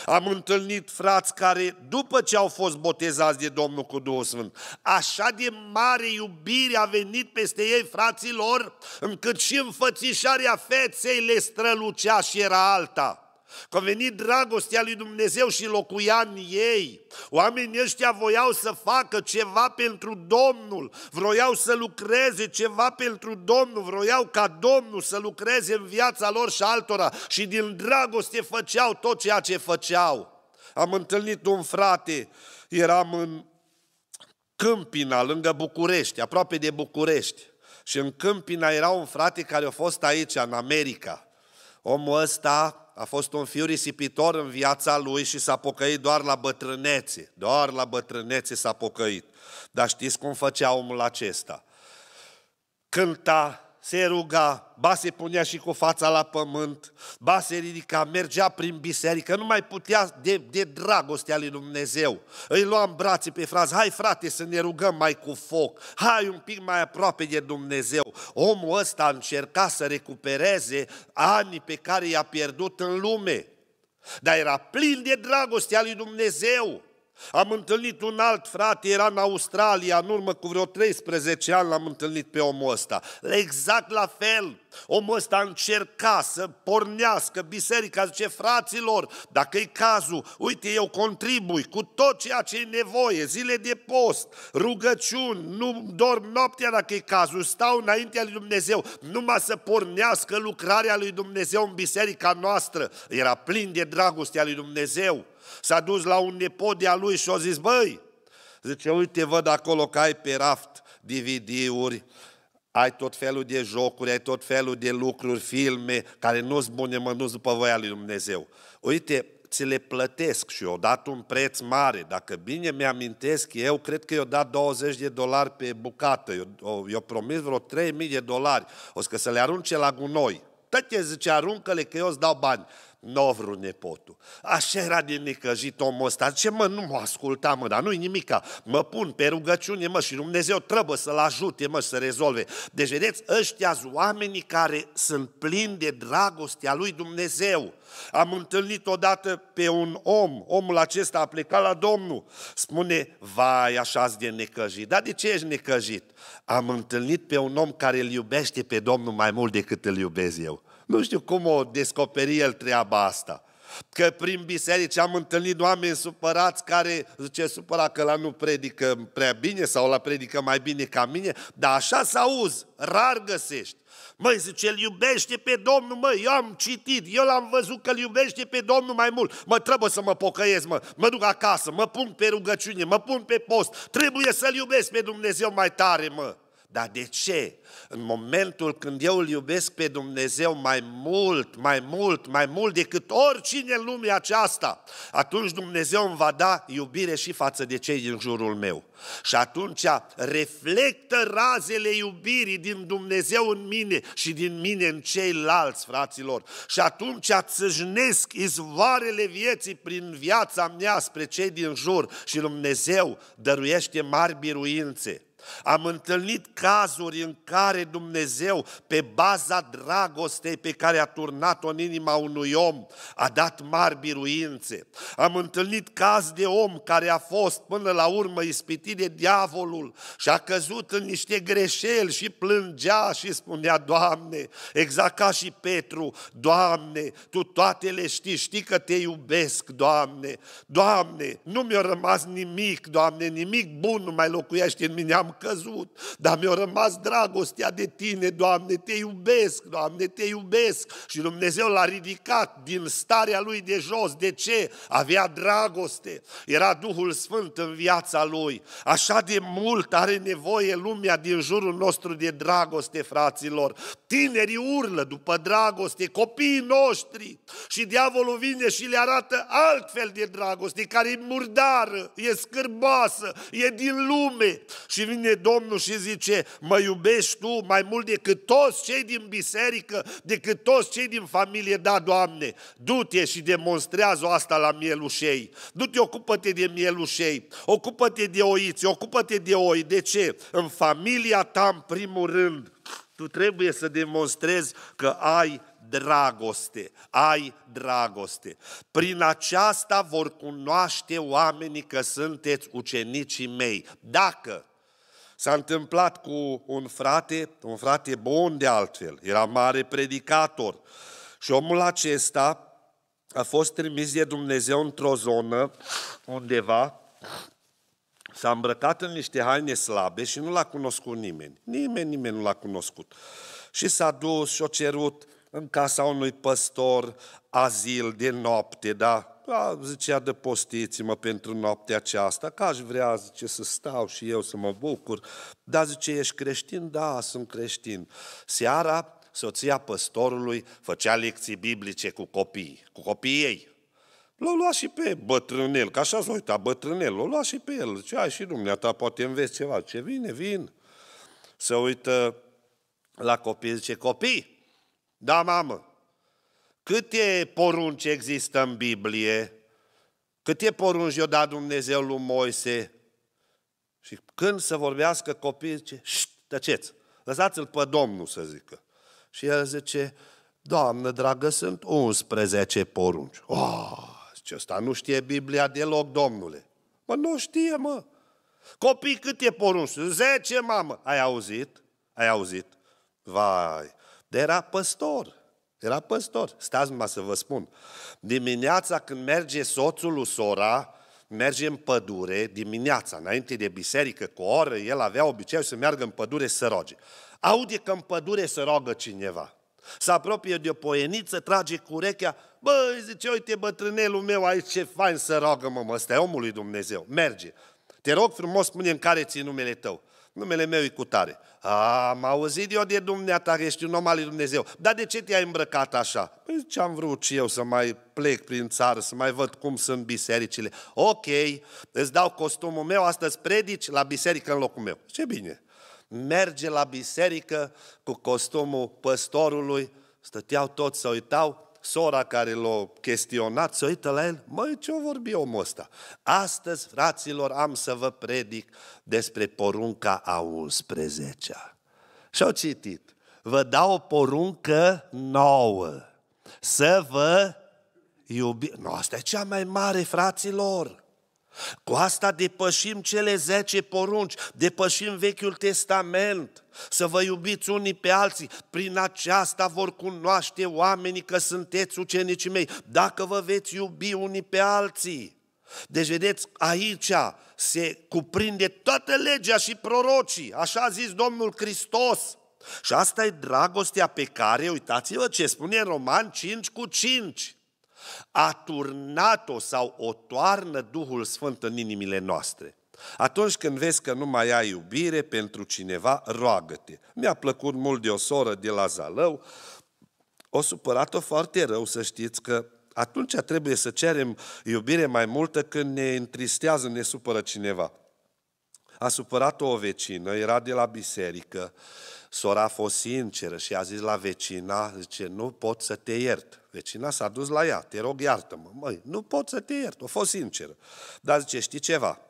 Am întâlnit frați care, după ce au fost botezați de Domnul cu Duhul Sfânt, așa de mare iubire a venit peste ei, fraților, încât și înfățișarea feței le strălucea și era alta. Că a venit dragostea lui Dumnezeu și locuia în ei. Oamenii ăștia voiau să facă ceva pentru Domnul, vroiau să lucreze ceva pentru Domnul, vroiau ca Domnul să lucreze în viața lor și altora și din dragoste făceau tot ceea ce făceau. Am întâlnit un frate, eram în Câmpina, lângă București, aproape de București. Și în Câmpina era un frate care a fost aici, în America. Omul ăsta a fost un fiu risipitor în viața lui și s-a pocăit doar la bătrânețe. Doar la bătrânețe s-a pocăit. Dar știți cum făcea omul acesta? Cânta se ruga, ba se punea și cu fața la pământ, ba se ridica, mergea prin biserică, nu mai putea de, de dragostea lui Dumnezeu. Îi lua în brațe pe frați, hai frate să ne rugăm mai cu foc, hai un pic mai aproape de Dumnezeu. Omul ăsta încerca să recupereze anii pe care i-a pierdut în lume, dar era plin de dragostea lui Dumnezeu. Am întâlnit un alt frate, era în Australia, în urmă cu vreo 13 ani l-am întâlnit pe omul ăsta. Exact la fel, omul ăsta încerca să pornească biserica, zice, fraților, dacă e cazul, uite, eu contribui cu tot ceea ce e nevoie, zile de post, rugăciuni, nu dorm noaptea dacă e cazul, stau înaintea lui Dumnezeu, numai să pornească lucrarea lui Dumnezeu în biserica noastră. Era plin de dragostea lui Dumnezeu. S-a dus la un nepot de-a lui și a zis, băi, zice, uite, văd acolo că ai pe raft DVD-uri, ai tot felul de jocuri, ai tot felul de lucruri, filme, care nu-s bune, mă, nu după voia lui Dumnezeu. Uite, ți le plătesc și eu dat un preț mare. Dacă bine mi-amintesc eu, cred că i-o dat 20 de dolari pe bucată. Eu, eu promis vreo 3000 de dolari. O să le arunce la gunoi. Tăte zice, aruncă-le că eu îți dau bani. Novru nepotul. Așa era de necăjit omul ăsta. Ce mă, nu mă asculta, mă, dar nu-i nimica. Mă pun pe rugăciune, mă, și Dumnezeu trebuie să-l ajute, mă, să rezolve. Deci, vedeți, ăștia oamenii care sunt plini de dragostea lui Dumnezeu. Am întâlnit odată pe un om, omul acesta a plecat la Domnul. Spune, vai, așa de necăjit. Dar de ce ești necăjit? Am întâlnit pe un om care îl iubește pe Domnul mai mult decât îl iubesc eu. Nu știu cum o descoperi el treaba asta. Că prin biserici am întâlnit oameni supărați care zice supăra că la nu predică prea bine sau la predică mai bine ca mine, dar așa să auzi, rar găsești. Măi, zice, îl iubește pe Domnul, măi, eu am citit, eu l-am văzut că îl iubește pe Domnul mai mult. Mă, trebuie să mă pocăiesc, mă, mă duc acasă, mă pun pe rugăciune, mă pun pe post, trebuie să-L iubesc pe Dumnezeu mai tare, mă. Dar de ce? În momentul când eu îl iubesc pe Dumnezeu mai mult, mai mult, mai mult decât oricine în lumea aceasta, atunci Dumnezeu îmi va da iubire și față de cei din jurul meu. Și atunci reflectă razele iubirii din Dumnezeu în mine și din mine în ceilalți, fraților. Și atunci țâșnesc izvoarele vieții prin viața mea spre cei din jur și Dumnezeu dăruiește mari biruințe. Am întâlnit cazuri în care Dumnezeu, pe baza dragostei pe care a turnat-o în inima unui om, a dat mari biruințe. Am întâlnit caz de om care a fost până la urmă ispitit de diavolul și a căzut în niște greșeli și plângea și spunea, Doamne, exact ca și Petru, Doamne, Tu toate le știi, știi că Te iubesc, Doamne, Doamne, nu mi-a rămas nimic, Doamne, nimic bun nu mai locuiește în mine, am căzut, dar mi-a rămas dragostea de tine, Doamne, te iubesc, Doamne, te iubesc. Și Dumnezeu l-a ridicat din starea lui de jos. De ce? Avea dragoste. Era Duhul Sfânt în viața lui. Așa de mult are nevoie lumea din jurul nostru de dragoste, fraților. Tinerii urlă după dragoste, copiii noștri. Și diavolul vine și le arată altfel de dragoste, care e murdară, e scârboasă, e din lume. Și vine vine Domnul și zice, mă iubești tu mai mult decât toți cei din biserică, decât toți cei din familie, da, Doamne, du-te și demonstrează asta la mielușei. Du-te, ocupă-te de mielușei, ocupă-te de oiți, ocupă-te de oi. De ce? În familia ta, în primul rând, tu trebuie să demonstrezi că ai dragoste, ai dragoste. Prin aceasta vor cunoaște oamenii că sunteți ucenicii mei. Dacă S-a întâmplat cu un frate, un frate bun de altfel, era mare predicator. Și omul acesta a fost trimis de Dumnezeu într-o zonă undeva, s-a îmbrăcat în niște haine slabe și nu l-a cunoscut nimeni. Nimeni, nimeni nu l-a cunoscut. Și s-a dus și a cerut în casa unui păstor azil de noapte, da? Ca, zicea, de postiți-mă pentru noaptea aceasta, că aș vrea, zice, să stau și eu să mă bucur. Da, zice, ești creștin? Da, sunt creștin. Seara, soția păstorului făcea lecții biblice cu copiii, cu copiii ei. L-a luat și pe bătrânel, că așa s-a uitat bătrânel, l-a luat și pe el. Ce ai și dumneata, poate înveți ceva. Ce vine, vin. Se uită la copii, zice, copii, da, mamă, Câte porunci există în Biblie? Câte porunci i-a dat Dumnezeu lui Moise? Și când să vorbească copiii, zice, tăceți, lăsați-l pe Domnul să zică. Și el zice, Doamnă dragă, sunt 11 porunci. Oh, zice, ăsta nu știe Biblia deloc, Domnule. Mă, nu știe, mă. Copii, câte porunci? 10, mamă. Ai auzit? Ai auzit? Vai, de era păstor. Era păstor. Stați numai să vă spun. Dimineața când merge soțul lui Sora, merge în pădure dimineața, înainte de biserică, cu o oră, el avea obiceiul să meargă în pădure să roage. Aude că în pădure se roagă cineva. Se apropie de o poieniță, trage cu urechea, bă, zice, uite bătrânelul meu aici, ce fain să roagă, mă, ăsta e omul lui Dumnezeu. Merge. Te rog frumos, spune în care ții numele tău. Numele meu e cutare. A, am auzit eu de dumneata că ești un om al lui Dumnezeu. Dar de ce te-ai îmbrăcat așa? Păi ce am vrut și eu să mai plec prin țară, să mai văd cum sunt bisericile. Ok, îți dau costumul meu, astăzi predici la biserică în locul meu. Ce bine. Merge la biserică cu costumul păstorului, stăteau toți să uitau, sora care l-a chestionat să uită la el, măi, ce-o vorbi omul ăsta? Astăzi, fraților, am să vă predic despre porunca a 11-a. Și-au citit, vă dau o poruncă nouă, să vă iubiți. Nu, asta e cea mai mare, fraților. Cu asta depășim cele zece porunci, depășim Vechiul Testament. Să vă iubiți unii pe alții, prin aceasta vor cunoaște oamenii că sunteți ucenicii mei, dacă vă veți iubi unii pe alții. Deci, vedeți, aici se cuprinde toată legea și prorocii, așa a zis Domnul Hristos. Și asta e dragostea pe care, uitați-vă ce spune în Roman 5 cu 5 a turnat-o sau o toarnă Duhul Sfânt în inimile noastre. Atunci când vezi că nu mai ai iubire pentru cineva, roagă-te. Mi-a plăcut mult de o soră de la Zalău, o supărat-o foarte rău, să știți că atunci trebuie să cerem iubire mai multă când ne întristează, ne supără cineva. A supărat-o o vecină, era de la biserică Sora a fost sinceră și a zis la vecina, zice, nu pot să te iert. Vecina s-a dus la ea, te rog iartă-mă, măi, nu pot să te iert, a fost sinceră. Dar zice, știi ceva,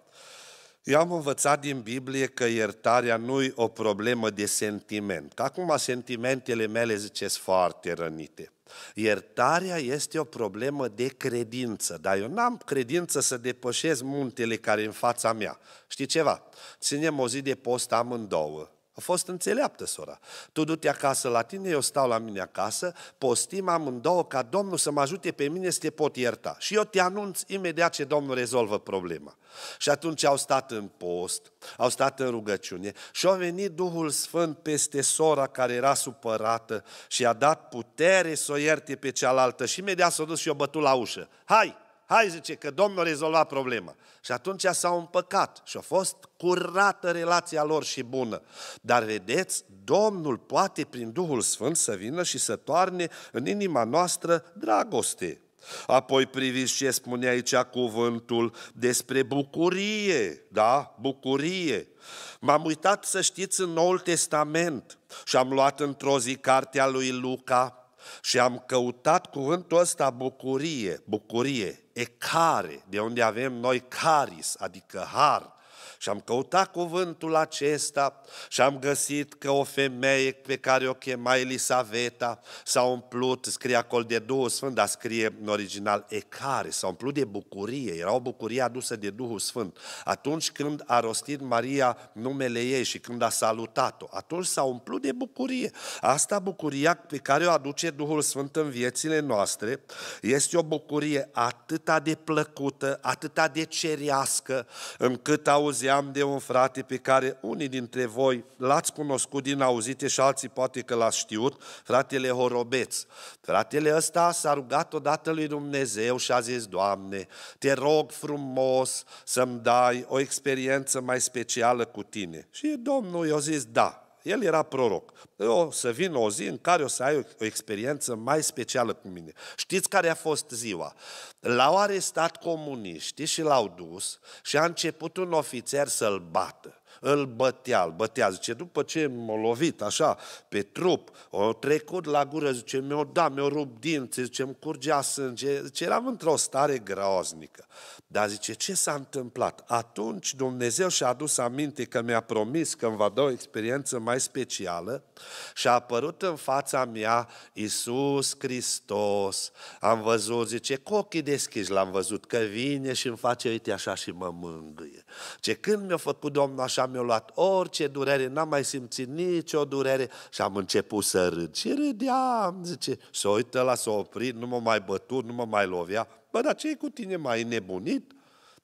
eu am învățat din Biblie că iertarea nu e o problemă de sentiment. Că acum sentimentele mele, ziceți, foarte rănite. Iertarea este o problemă de credință, dar eu n-am credință să depășesc muntele care în fața mea. Știi ceva? Ținem o zi de post amândouă. A fost înțeleaptă sora. Tu du-te acasă la tine, eu stau la mine acasă, postim amândouă ca Domnul să mă ajute pe mine să te pot ierta. Și eu te anunț imediat ce Domnul rezolvă problema. Și atunci au stat în post, au stat în rugăciune și a venit Duhul Sfânt peste sora care era supărată și a dat putere să o ierte pe cealaltă și imediat s-a dus și o bătut la ușă. Hai, Hai, zice, că Domnul rezolva problema. Și atunci s-au împăcat și a fost curată relația lor și bună. Dar vedeți, Domnul poate prin Duhul Sfânt să vină și să toarne în inima noastră dragoste. Apoi priviți ce spune aici cuvântul despre bucurie, da? Bucurie. M-am uitat să știți în Noul Testament și am luat într-o zi cartea lui Luca, și am căutat cuvântul ăsta bucurie, bucurie, e care, de unde avem noi caris, adică har, și am căutat cuvântul acesta și am găsit că o femeie pe care o chema Elisaveta s-a umplut, scrie acolo de Duhul Sfânt, dar scrie în original Ecare, s-a umplut de bucurie, era o bucurie adusă de Duhul Sfânt. Atunci când a rostit Maria numele ei și când a salutat-o, atunci s-a umplut de bucurie. Asta bucuria pe care o aduce Duhul Sfânt în viețile noastre este o bucurie atâta de plăcută, atâta de cerească, încât auzi aminteam de un frate pe care unii dintre voi l-ați cunoscut din auzite și alții poate că l-ați știut, fratele Horobeț. Fratele ăsta s-a rugat odată lui Dumnezeu și a zis, Doamne, te rog frumos să-mi dai o experiență mai specială cu tine. Și Domnul i-a zis, da, el era proroc. O să vin o zi în care o să ai o, o experiență mai specială cu mine. Știți care a fost ziua? L-au arestat comuniștii și l-au dus și a început un ofițer să-l bată îl bătea, îl bătea. Zice, după ce m-a lovit așa pe trup, o trecut la gură, zice, mi-o da, mi-o rup dinții, zice, îmi curgea sânge. Zice, eram într-o stare groaznică. Dar zice, ce s-a întâmplat? Atunci Dumnezeu și-a adus aminte că mi-a promis că îmi va da o experiență mai specială și a apărut în fața mea Isus Hristos. Am văzut, zice, cu ochii deschiși l-am văzut, că vine și îmi face, uite așa și mă mângâie. Ce când mi-a făcut Domnul așa, mi-a luat orice durere, n-am mai simțit nicio durere și am început să râd. Și râdeam, zice, să uită la s-a oprit, nu mă mai bătut, nu mă mai lovea. Bă, dar ce e cu tine, mai nebunit?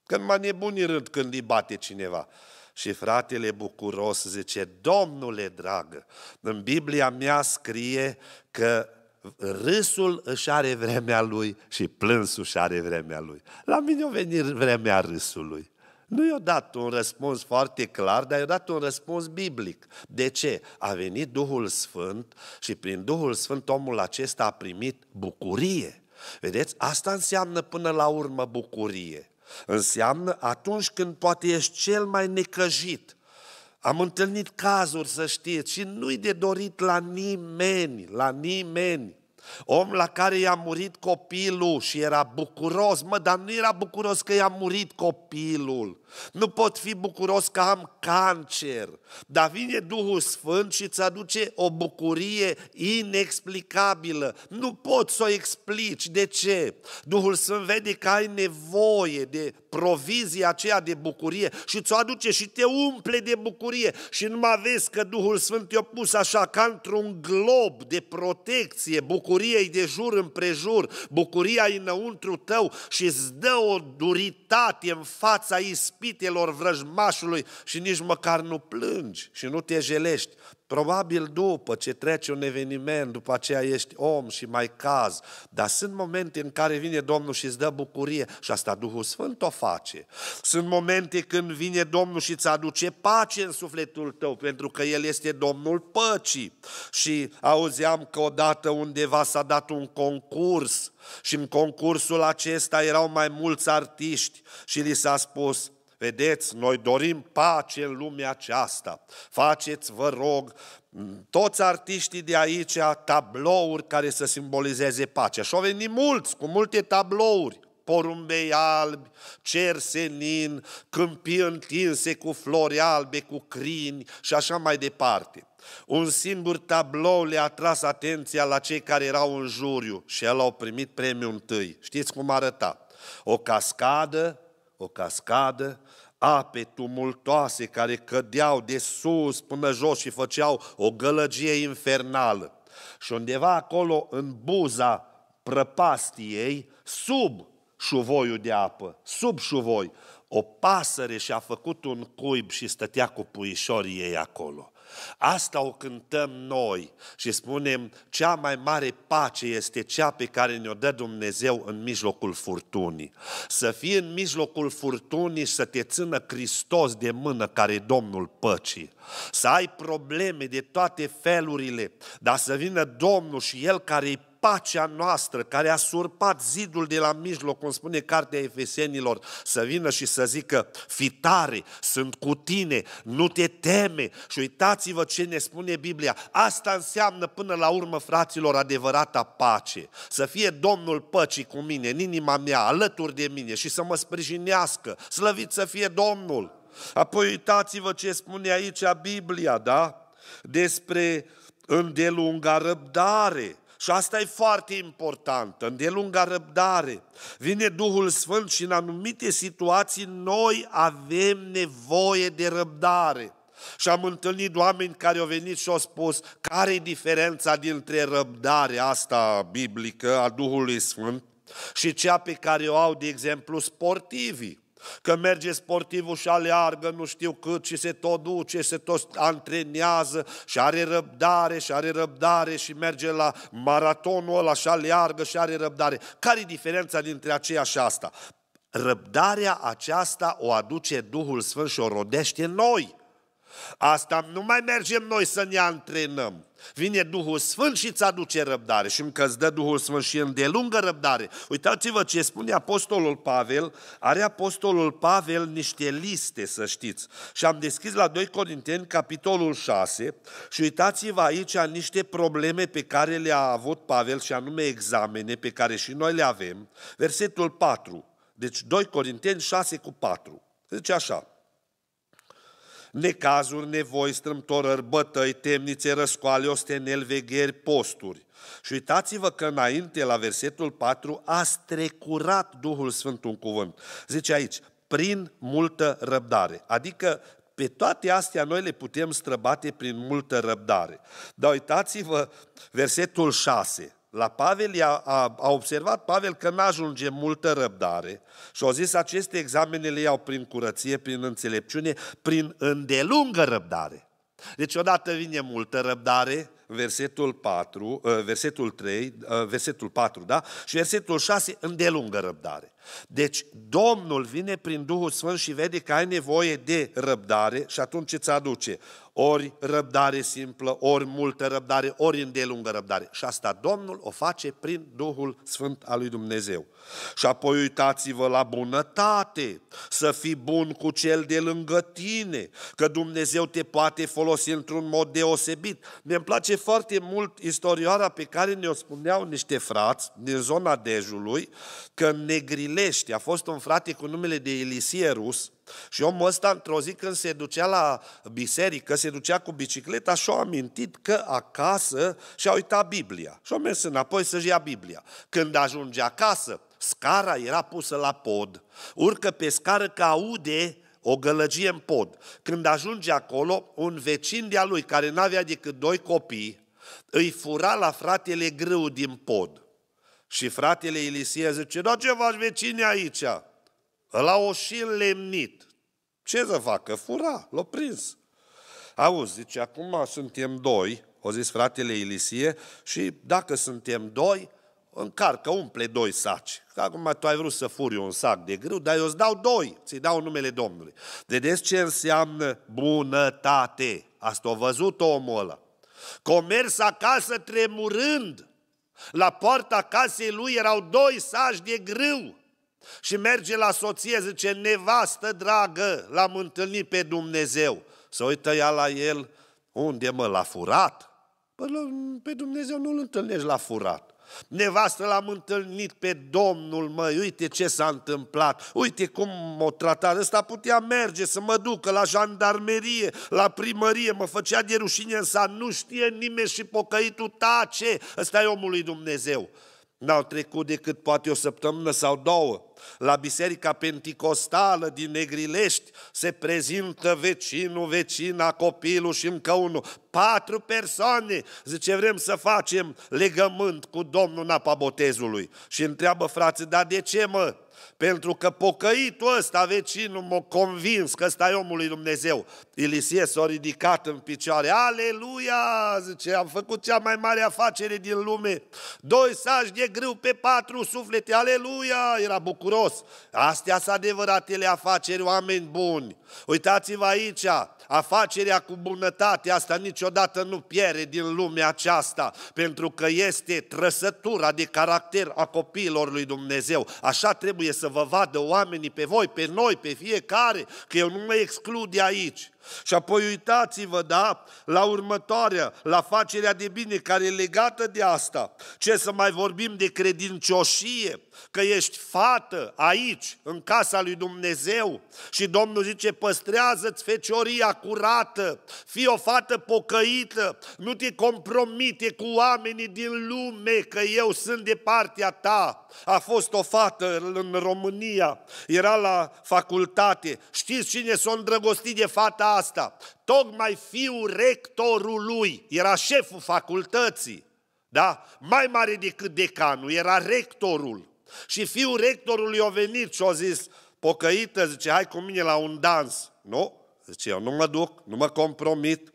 Când m-a nebunit râd când îi bate cineva. Și fratele bucuros zice, Domnule dragă, în Biblia mea scrie că râsul își are vremea lui și plânsul își are vremea lui. La mine a venit vremea râsului. Nu i-a dat un răspuns foarte clar, dar i-a dat un răspuns biblic. De ce? A venit Duhul Sfânt și prin Duhul Sfânt omul acesta a primit bucurie. Vedeți? Asta înseamnă până la urmă bucurie. Înseamnă atunci când poate ești cel mai necăjit, am întâlnit cazuri, să știți, și nu-i de dorit la nimeni, la nimeni. Om la care i-a murit copilul și era bucuros, mă, dar nu era bucuros că i-a murit copilul. Nu pot fi bucuros că am cancer, dar vine Duhul Sfânt și îți aduce o bucurie inexplicabilă. Nu pot să o explici. De ce? Duhul Sfânt vede că ai nevoie de provizia aceea de bucurie și ți-o aduce și te umple de bucurie și nu mai vezi că Duhul Sfânt te-a pus așa ca într-un glob de protecție, bucuriei de jur împrejur, bucuria înăuntru tău și îți dă o duritate în fața ispitului ispitelor vrăjmașului și nici măcar nu plângi și nu te jelești, Probabil după ce treci un eveniment, după aceea ești om și mai caz, dar sunt momente în care vine Domnul și îți dă bucurie și asta Duhul Sfânt o face. Sunt momente când vine Domnul și îți aduce pace în sufletul tău, pentru că El este Domnul păcii. Și auzeam că odată undeva s-a dat un concurs și în concursul acesta erau mai mulți artiști și li s-a spus, Vedeți, noi dorim pace în lumea aceasta. Faceți, vă rog, toți artiștii de aici tablouri care să simbolizeze pacea. Și au venit mulți, cu multe tablouri porumbei albi, cer senin, câmpii întinse cu flori albe, cu crini și așa mai departe. Un singur tablou le-a atras atenția la cei care erau în juriu și el au primit premiul întâi. Știți cum arăta? O cascadă o cascadă, ape tumultoase care cădeau de sus până jos și făceau o gălăgie infernală. Și undeva acolo, în buza prăpastiei, sub șuvoiul de apă, sub șuvoi, o pasăre și-a făcut un cuib și stătea cu puișorii ei acolo. Asta o cântăm noi și spunem cea mai mare pace este cea pe care ne-o dă Dumnezeu în mijlocul furtunii. Să fii în mijlocul furtunii și să te țină Hristos de mână care e Domnul păcii. Să ai probleme de toate felurile, dar să vină Domnul și El care e pacea noastră care a surpat zidul de la mijloc, cum spune cartea Efesenilor, să vină și să zică, fitare, sunt cu tine, nu te teme. Și uitați-vă ce ne spune Biblia. Asta înseamnă până la urmă, fraților, adevărata pace. Să fie Domnul păcii cu mine, în inima mea, alături de mine și să mă sprijinească. Slăvit să fie Domnul! Apoi uitați-vă ce spune aici Biblia, da? Despre îndelunga răbdare. Și asta e foarte important, îndelunga răbdare. Vine Duhul Sfânt și în anumite situații noi avem nevoie de răbdare. Și am întâlnit oameni care au venit și au spus care e diferența dintre răbdarea asta biblică a Duhului Sfânt și cea pe care o au, de exemplu, sportivii. Că merge sportivul și aleargă nu știu cât și se tot duce, se tot antrenează și are răbdare și are răbdare și merge la maratonul ăla și aleargă și are răbdare. Care e diferența dintre aceea și asta? Răbdarea aceasta o aduce Duhul Sfânt și o rodește în noi. Asta nu mai mergem noi să ne antrenăm. Vine Duhul Sfânt și îți aduce răbdare și încă îți dă Duhul Sfânt și îndelungă răbdare. Uitați-vă ce spune Apostolul Pavel, are Apostolul Pavel niște liste, să știți. Și am deschis la 2 Corinteni, capitolul 6, și uitați-vă aici niște probleme pe care le-a avut Pavel, și anume examene pe care și noi le avem. Versetul 4, deci 2 Corinteni 6 cu 4, zice așa, necazuri, nevoi, strâmtorări, bătăi, temnițe, răscoale, ostenel, vegheri, posturi. Și uitați-vă că înainte, la versetul 4, a strecurat Duhul Sfânt un cuvânt. Zice aici, prin multă răbdare. Adică pe toate astea noi le putem străbate prin multă răbdare. Dar uitați-vă versetul 6 la Pavel, a a, a observat Pavel că nu ajunge multă răbdare și au zis aceste examene le iau prin curăție, prin înțelepciune, prin îndelungă răbdare. Deci odată vine multă răbdare, versetul 4, ă, versetul 3, ă, versetul 4, da? Și versetul 6, îndelungă răbdare. Deci Domnul vine prin Duhul Sfânt și vede că ai nevoie de răbdare și atunci îți aduce ori răbdare simplă, ori multă răbdare, ori îndelungă răbdare. Și asta Domnul o face prin Duhul Sfânt al lui Dumnezeu. Și apoi uitați-vă la bunătate, să fii bun cu cel de lângă tine, că Dumnezeu te poate folosi într-un mod deosebit. mi îmi place foarte mult istorioara pe care ne-o spuneau niște frați din zona Dejului, că negrile Gilești, a fost un frate cu numele de Elisie Rus și omul ăsta într-o zi când se ducea la biserică, se ducea cu bicicleta și-a amintit că acasă și-a uitat Biblia. Și-a mers înapoi să-și ia Biblia. Când ajunge acasă, scara era pusă la pod, urcă pe scară că aude o gălăgie în pod. Când ajunge acolo, un vecin de-a lui, care n-avea decât doi copii, îi fura la fratele grâu din pod. Și fratele Ilisie zice, da ce faci vecine aici? La o și lemnit. Ce să facă? Fura, l-a prins. Auzi, zice, acum suntem doi, o zis fratele Ilisie, și dacă suntem doi, încarcă, umple doi saci. Că acum tu ai vrut să furi un sac de grâu, dar eu îți dau doi, ți dau numele Domnului. Vedeți ce înseamnă bunătate. Asta o văzut omul ăla. Comers acasă tremurând. La poarta casei lui erau doi sași de grâu. Și merge la soție, zice, nevastă dragă, l-am întâlnit pe Dumnezeu. Să uită ea la el, unde mă, l-a furat? Păi pe Dumnezeu nu-l întâlnești la furat. Nevastă l-am întâlnit pe Domnul, măi, uite ce s-a întâmplat, uite cum m-o tratat. Ăsta putea merge să mă ducă la jandarmerie, la primărie, mă făcea de rușine, însă nu știe nimeni și pocăitul tace. Ăsta e omul lui Dumnezeu. N-au trecut decât poate o săptămână sau două la Biserica Penticostală din Negrilești, se prezintă vecinul, vecina, copilul și încă unul. Patru persoane, zice, vrem să facem legământ cu Domnul Napa botezului. Și întreabă frații, dar de ce mă? pentru că pocăitul ăsta, vecinul, m-a convins că ăsta e omul lui Dumnezeu. Ilisie s-a ridicat în picioare, aleluia, zice, am făcut cea mai mare afacere din lume, doi sași de grâu pe patru suflete, aleluia, era bucuros. Astea sunt adevăratele afaceri, oameni buni. Uitați-vă aici, afacerea cu bunătate, asta niciodată nu piere din lumea aceasta, pentru că este trăsătura de caracter a copiilor lui Dumnezeu. Așa trebuie să vă vadă oamenii pe voi, pe noi, pe fiecare, că eu nu mă exclud de aici. Și apoi uitați-vă, da, la următoarea, la facerea de bine care e legată de asta. Ce să mai vorbim de credincioșie, că ești fată aici, în casa lui Dumnezeu și Domnul zice, păstrează-ți fecioria curată, fii o fată pocăită, nu te compromite cu oamenii din lume, că eu sunt de partea ta. A fost o fată în România, era la facultate. Știți cine s-a îndrăgostit de fata asta. Tocmai fiul rectorului era șeful facultății, da? Mai mare decât decanul, era rectorul. Și fiul rectorului a venit și a zis, pocăită, zice, hai cu mine la un dans. Nu? Zice, eu nu mă duc, nu mă compromit,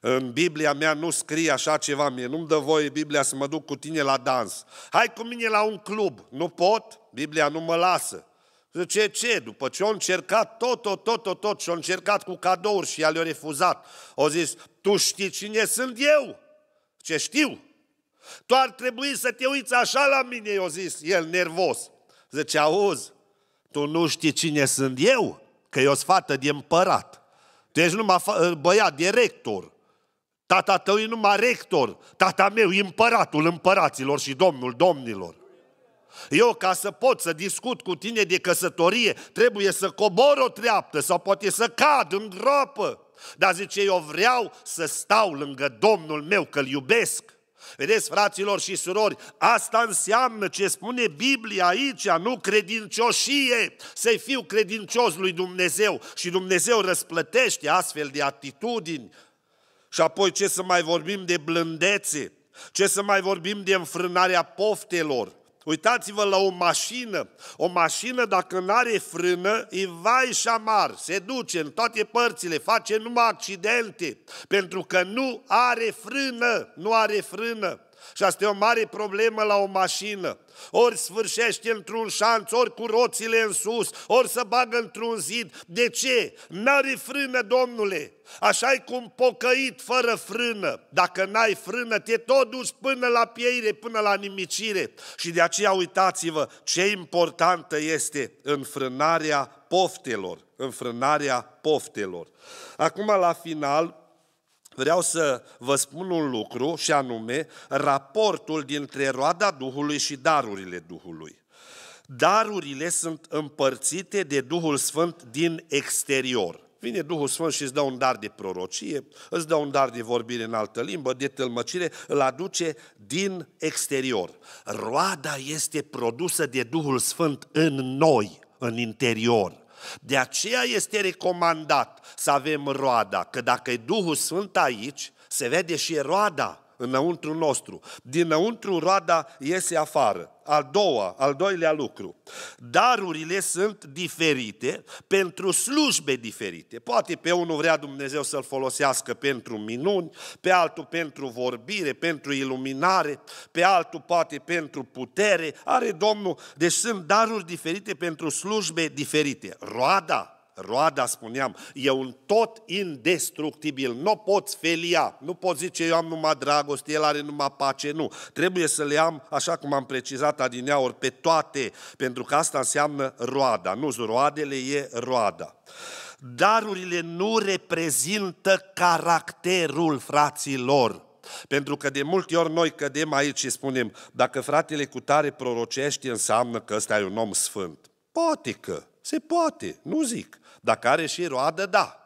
în Biblia mea nu scrie așa ceva, mie nu-mi dă voie Biblia să mă duc cu tine la dans. Hai cu mine la un club, nu pot, Biblia nu mă lasă. Zice, ce? După ce au încercat tot, tot, tot, tot, tot și au încercat cu cadouri și a le-a refuzat, au zis, tu știi cine sunt eu? Ce știu? Tu ar trebui să te uiți așa la mine, i-a zis el nervos. Zice, auzi, tu nu știi cine sunt eu? Că eu sunt fată de împărat. Tu ești numai ă, băiat de rector. Tata tău e numai rector. Tata meu e împăratul împăraților și domnul domnilor. Eu, ca să pot să discut cu tine de căsătorie, trebuie să cobor o treaptă sau poate să cad în groapă. Dar zice, eu vreau să stau lângă Domnul meu, că-L iubesc. Vedeți, fraților și surori, asta înseamnă ce spune Biblia aici, nu credincioșie, să fiu credincios lui Dumnezeu și Dumnezeu răsplătește astfel de atitudini. Și apoi ce să mai vorbim de blândețe, ce să mai vorbim de înfrânarea poftelor, Uitați-vă la o mașină. O mașină, dacă nu are frână, e vai și amar, se duce în toate părțile, face numai accidente, pentru că nu are frână, nu are frână. Și asta e o mare problemă la o mașină. Ori sfârșește într-un șanț, ori cu roțile în sus, ori să bagă într-un zid. De ce? N-are frână, domnule. așa e cum pocăit fără frână. Dacă n-ai frână, te tot duci până la pieire, până la nimicire. Și de aceea uitați-vă ce importantă este înfrânarea poftelor. Înfrânarea poftelor. Acum, la final, vreau să vă spun un lucru și anume raportul dintre roada Duhului și darurile Duhului. Darurile sunt împărțite de Duhul Sfânt din exterior. Vine Duhul Sfânt și îți dă un dar de prorocie, îți dă un dar de vorbire în altă limbă, de tălmăcire, îl aduce din exterior. Roada este produsă de Duhul Sfânt în noi, în interior. De aceea este recomandat să avem roada, că dacă e Duhul Sfânt aici, se vede și roada înăuntru nostru. Dinăuntru roada iese afară. Al doua, al doilea lucru. Darurile sunt diferite pentru slujbe diferite. Poate pe unul vrea Dumnezeu să-l folosească pentru minuni, pe altul pentru vorbire, pentru iluminare, pe altul poate pentru putere. Are Domnul, deci sunt daruri diferite pentru slujbe diferite. Roada roada, spuneam, e un tot indestructibil, nu poți felia, nu poți zice eu am numai dragoste, el are numai pace, nu. Trebuie să le am, așa cum am precizat ori, pe toate, pentru că asta înseamnă roada, nu roadele, e roada. Darurile nu reprezintă caracterul fraților. Pentru că de multe ori noi cădem aici și spunem, dacă fratele cu tare prorocește, înseamnă că ăsta e un om sfânt. Poate că, se poate, nu zic. Dacă are și roadă, da.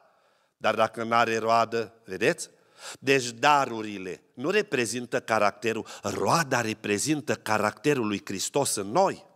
Dar dacă nu are roadă, vedeți? Deci darurile nu reprezintă caracterul, roada reprezintă caracterul lui Hristos în noi.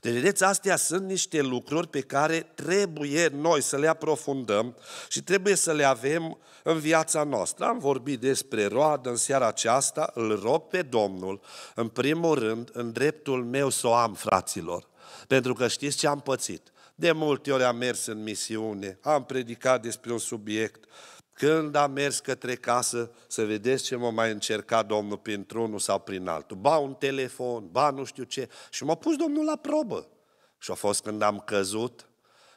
Deci, vedeți, astea sunt niște lucruri pe care trebuie noi să le aprofundăm și trebuie să le avem în viața noastră. Am vorbit despre roadă în seara aceasta, îl rog pe Domnul, în primul rând, în dreptul meu să o am, fraților. Pentru că știți ce am pățit? De multe ori am mers în misiune, am predicat despre un subiect, când am mers către casă, să vedeți ce mă mai încerca Domnul printr-unul sau prin altul. Ba un telefon, ba nu știu ce. Și m-a pus Domnul la probă. Și a fost când am căzut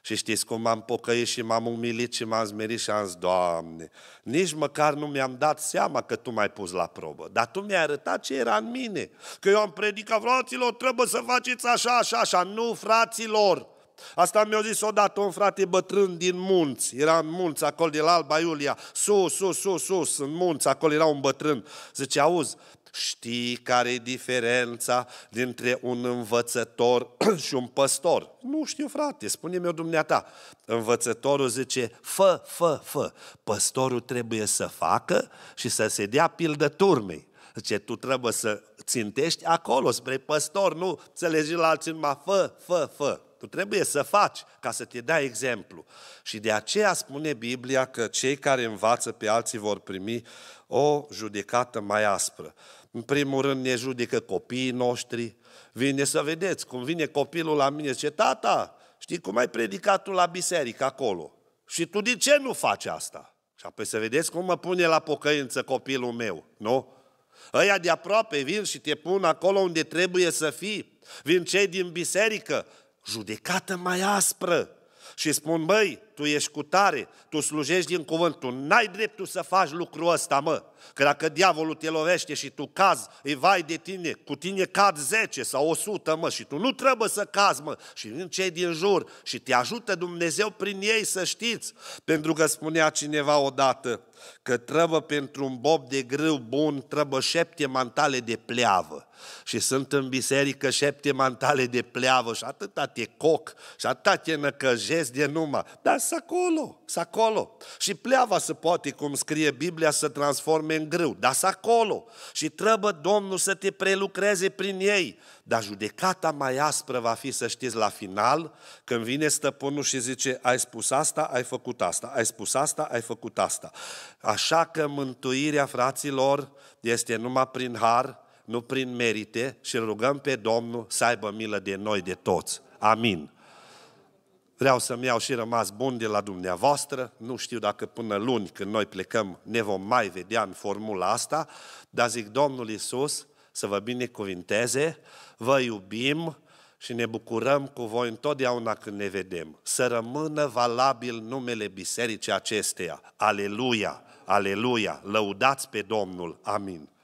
și știți cum m-am pocăit și m-am umilit și m-am zmerit și am zis, Doamne, nici măcar nu mi-am dat seama că Tu m-ai pus la probă, dar Tu mi-ai arătat ce era în mine. Că eu am predicat, fraților, trebuie să faceți așa, așa, așa. Nu, fraților, Asta mi-a zis odată un frate bătrân din munți, era în munți, acolo de la Alba Iulia, sus, sus, sus, sus, în munți, acolo era un bătrân. Zice, auzi, știi care e diferența dintre un învățător și un păstor? Nu știu, frate, spune-mi-o dumneata. Învățătorul zice, fă, fă, fă. Păstorul trebuie să facă și să se dea pildă turmei. Zice, tu trebuie să țintești acolo, spre păstor, nu să legi la altcineva, fă, fă, fă. Tu trebuie să faci ca să te dea exemplu. Și de aceea spune Biblia că cei care învață pe alții vor primi o judecată mai aspră. În primul rând ne judecă copiii noștri. Vine să vedeți cum vine copilul la mine, zice, tata, știi cum ai predicat tu la biserică acolo? Și tu de ce nu faci asta? Și apoi să vedeți cum mă pune la pocăință copilul meu, nu? Ăia de aproape vin și te pun acolo unde trebuie să fii. Vin cei din biserică judecată mai aspră. Și spun, băi, tu ești cu tare, tu slujești din cuvânt, tu n-ai dreptul să faci lucrul ăsta, mă. Că dacă diavolul te lovește și tu cazi, îi vai de tine, cu tine cad 10 sau 100, mă, și tu nu trebuie să cazi, mă, și în cei din jur, și te ajută Dumnezeu prin ei să știți. Pentru că spunea cineva odată că trebuie pentru un bob de grâu bun, trebuie șepte mantale de pleavă. Și sunt în biserică șepte mantale de pleavă și atâta te coc și atâta te năcăjezi de numai. Dar să acolo, să acolo. Și pleava să poate, cum scrie Biblia, să transforme în grâu, dar să acolo. Și trebuie Domnul să te prelucreze prin ei. Dar judecata mai aspră va fi, să știți, la final, când vine stăpânul și zice, ai spus asta, ai făcut asta, ai spus asta, ai făcut asta. Așa că mântuirea fraților este numai prin har, nu prin merite și rugăm pe Domnul să aibă milă de noi, de toți. Amin. Vreau să-mi iau și rămas bun de la dumneavoastră. Nu știu dacă până luni, când noi plecăm, ne vom mai vedea în formula asta, dar zic Domnul Iisus să vă binecuvinteze, vă iubim și ne bucurăm cu voi întotdeauna când ne vedem. Să rămână valabil numele bisericii acesteia. Aleluia! Aleluia! Lăudați pe Domnul! Amin!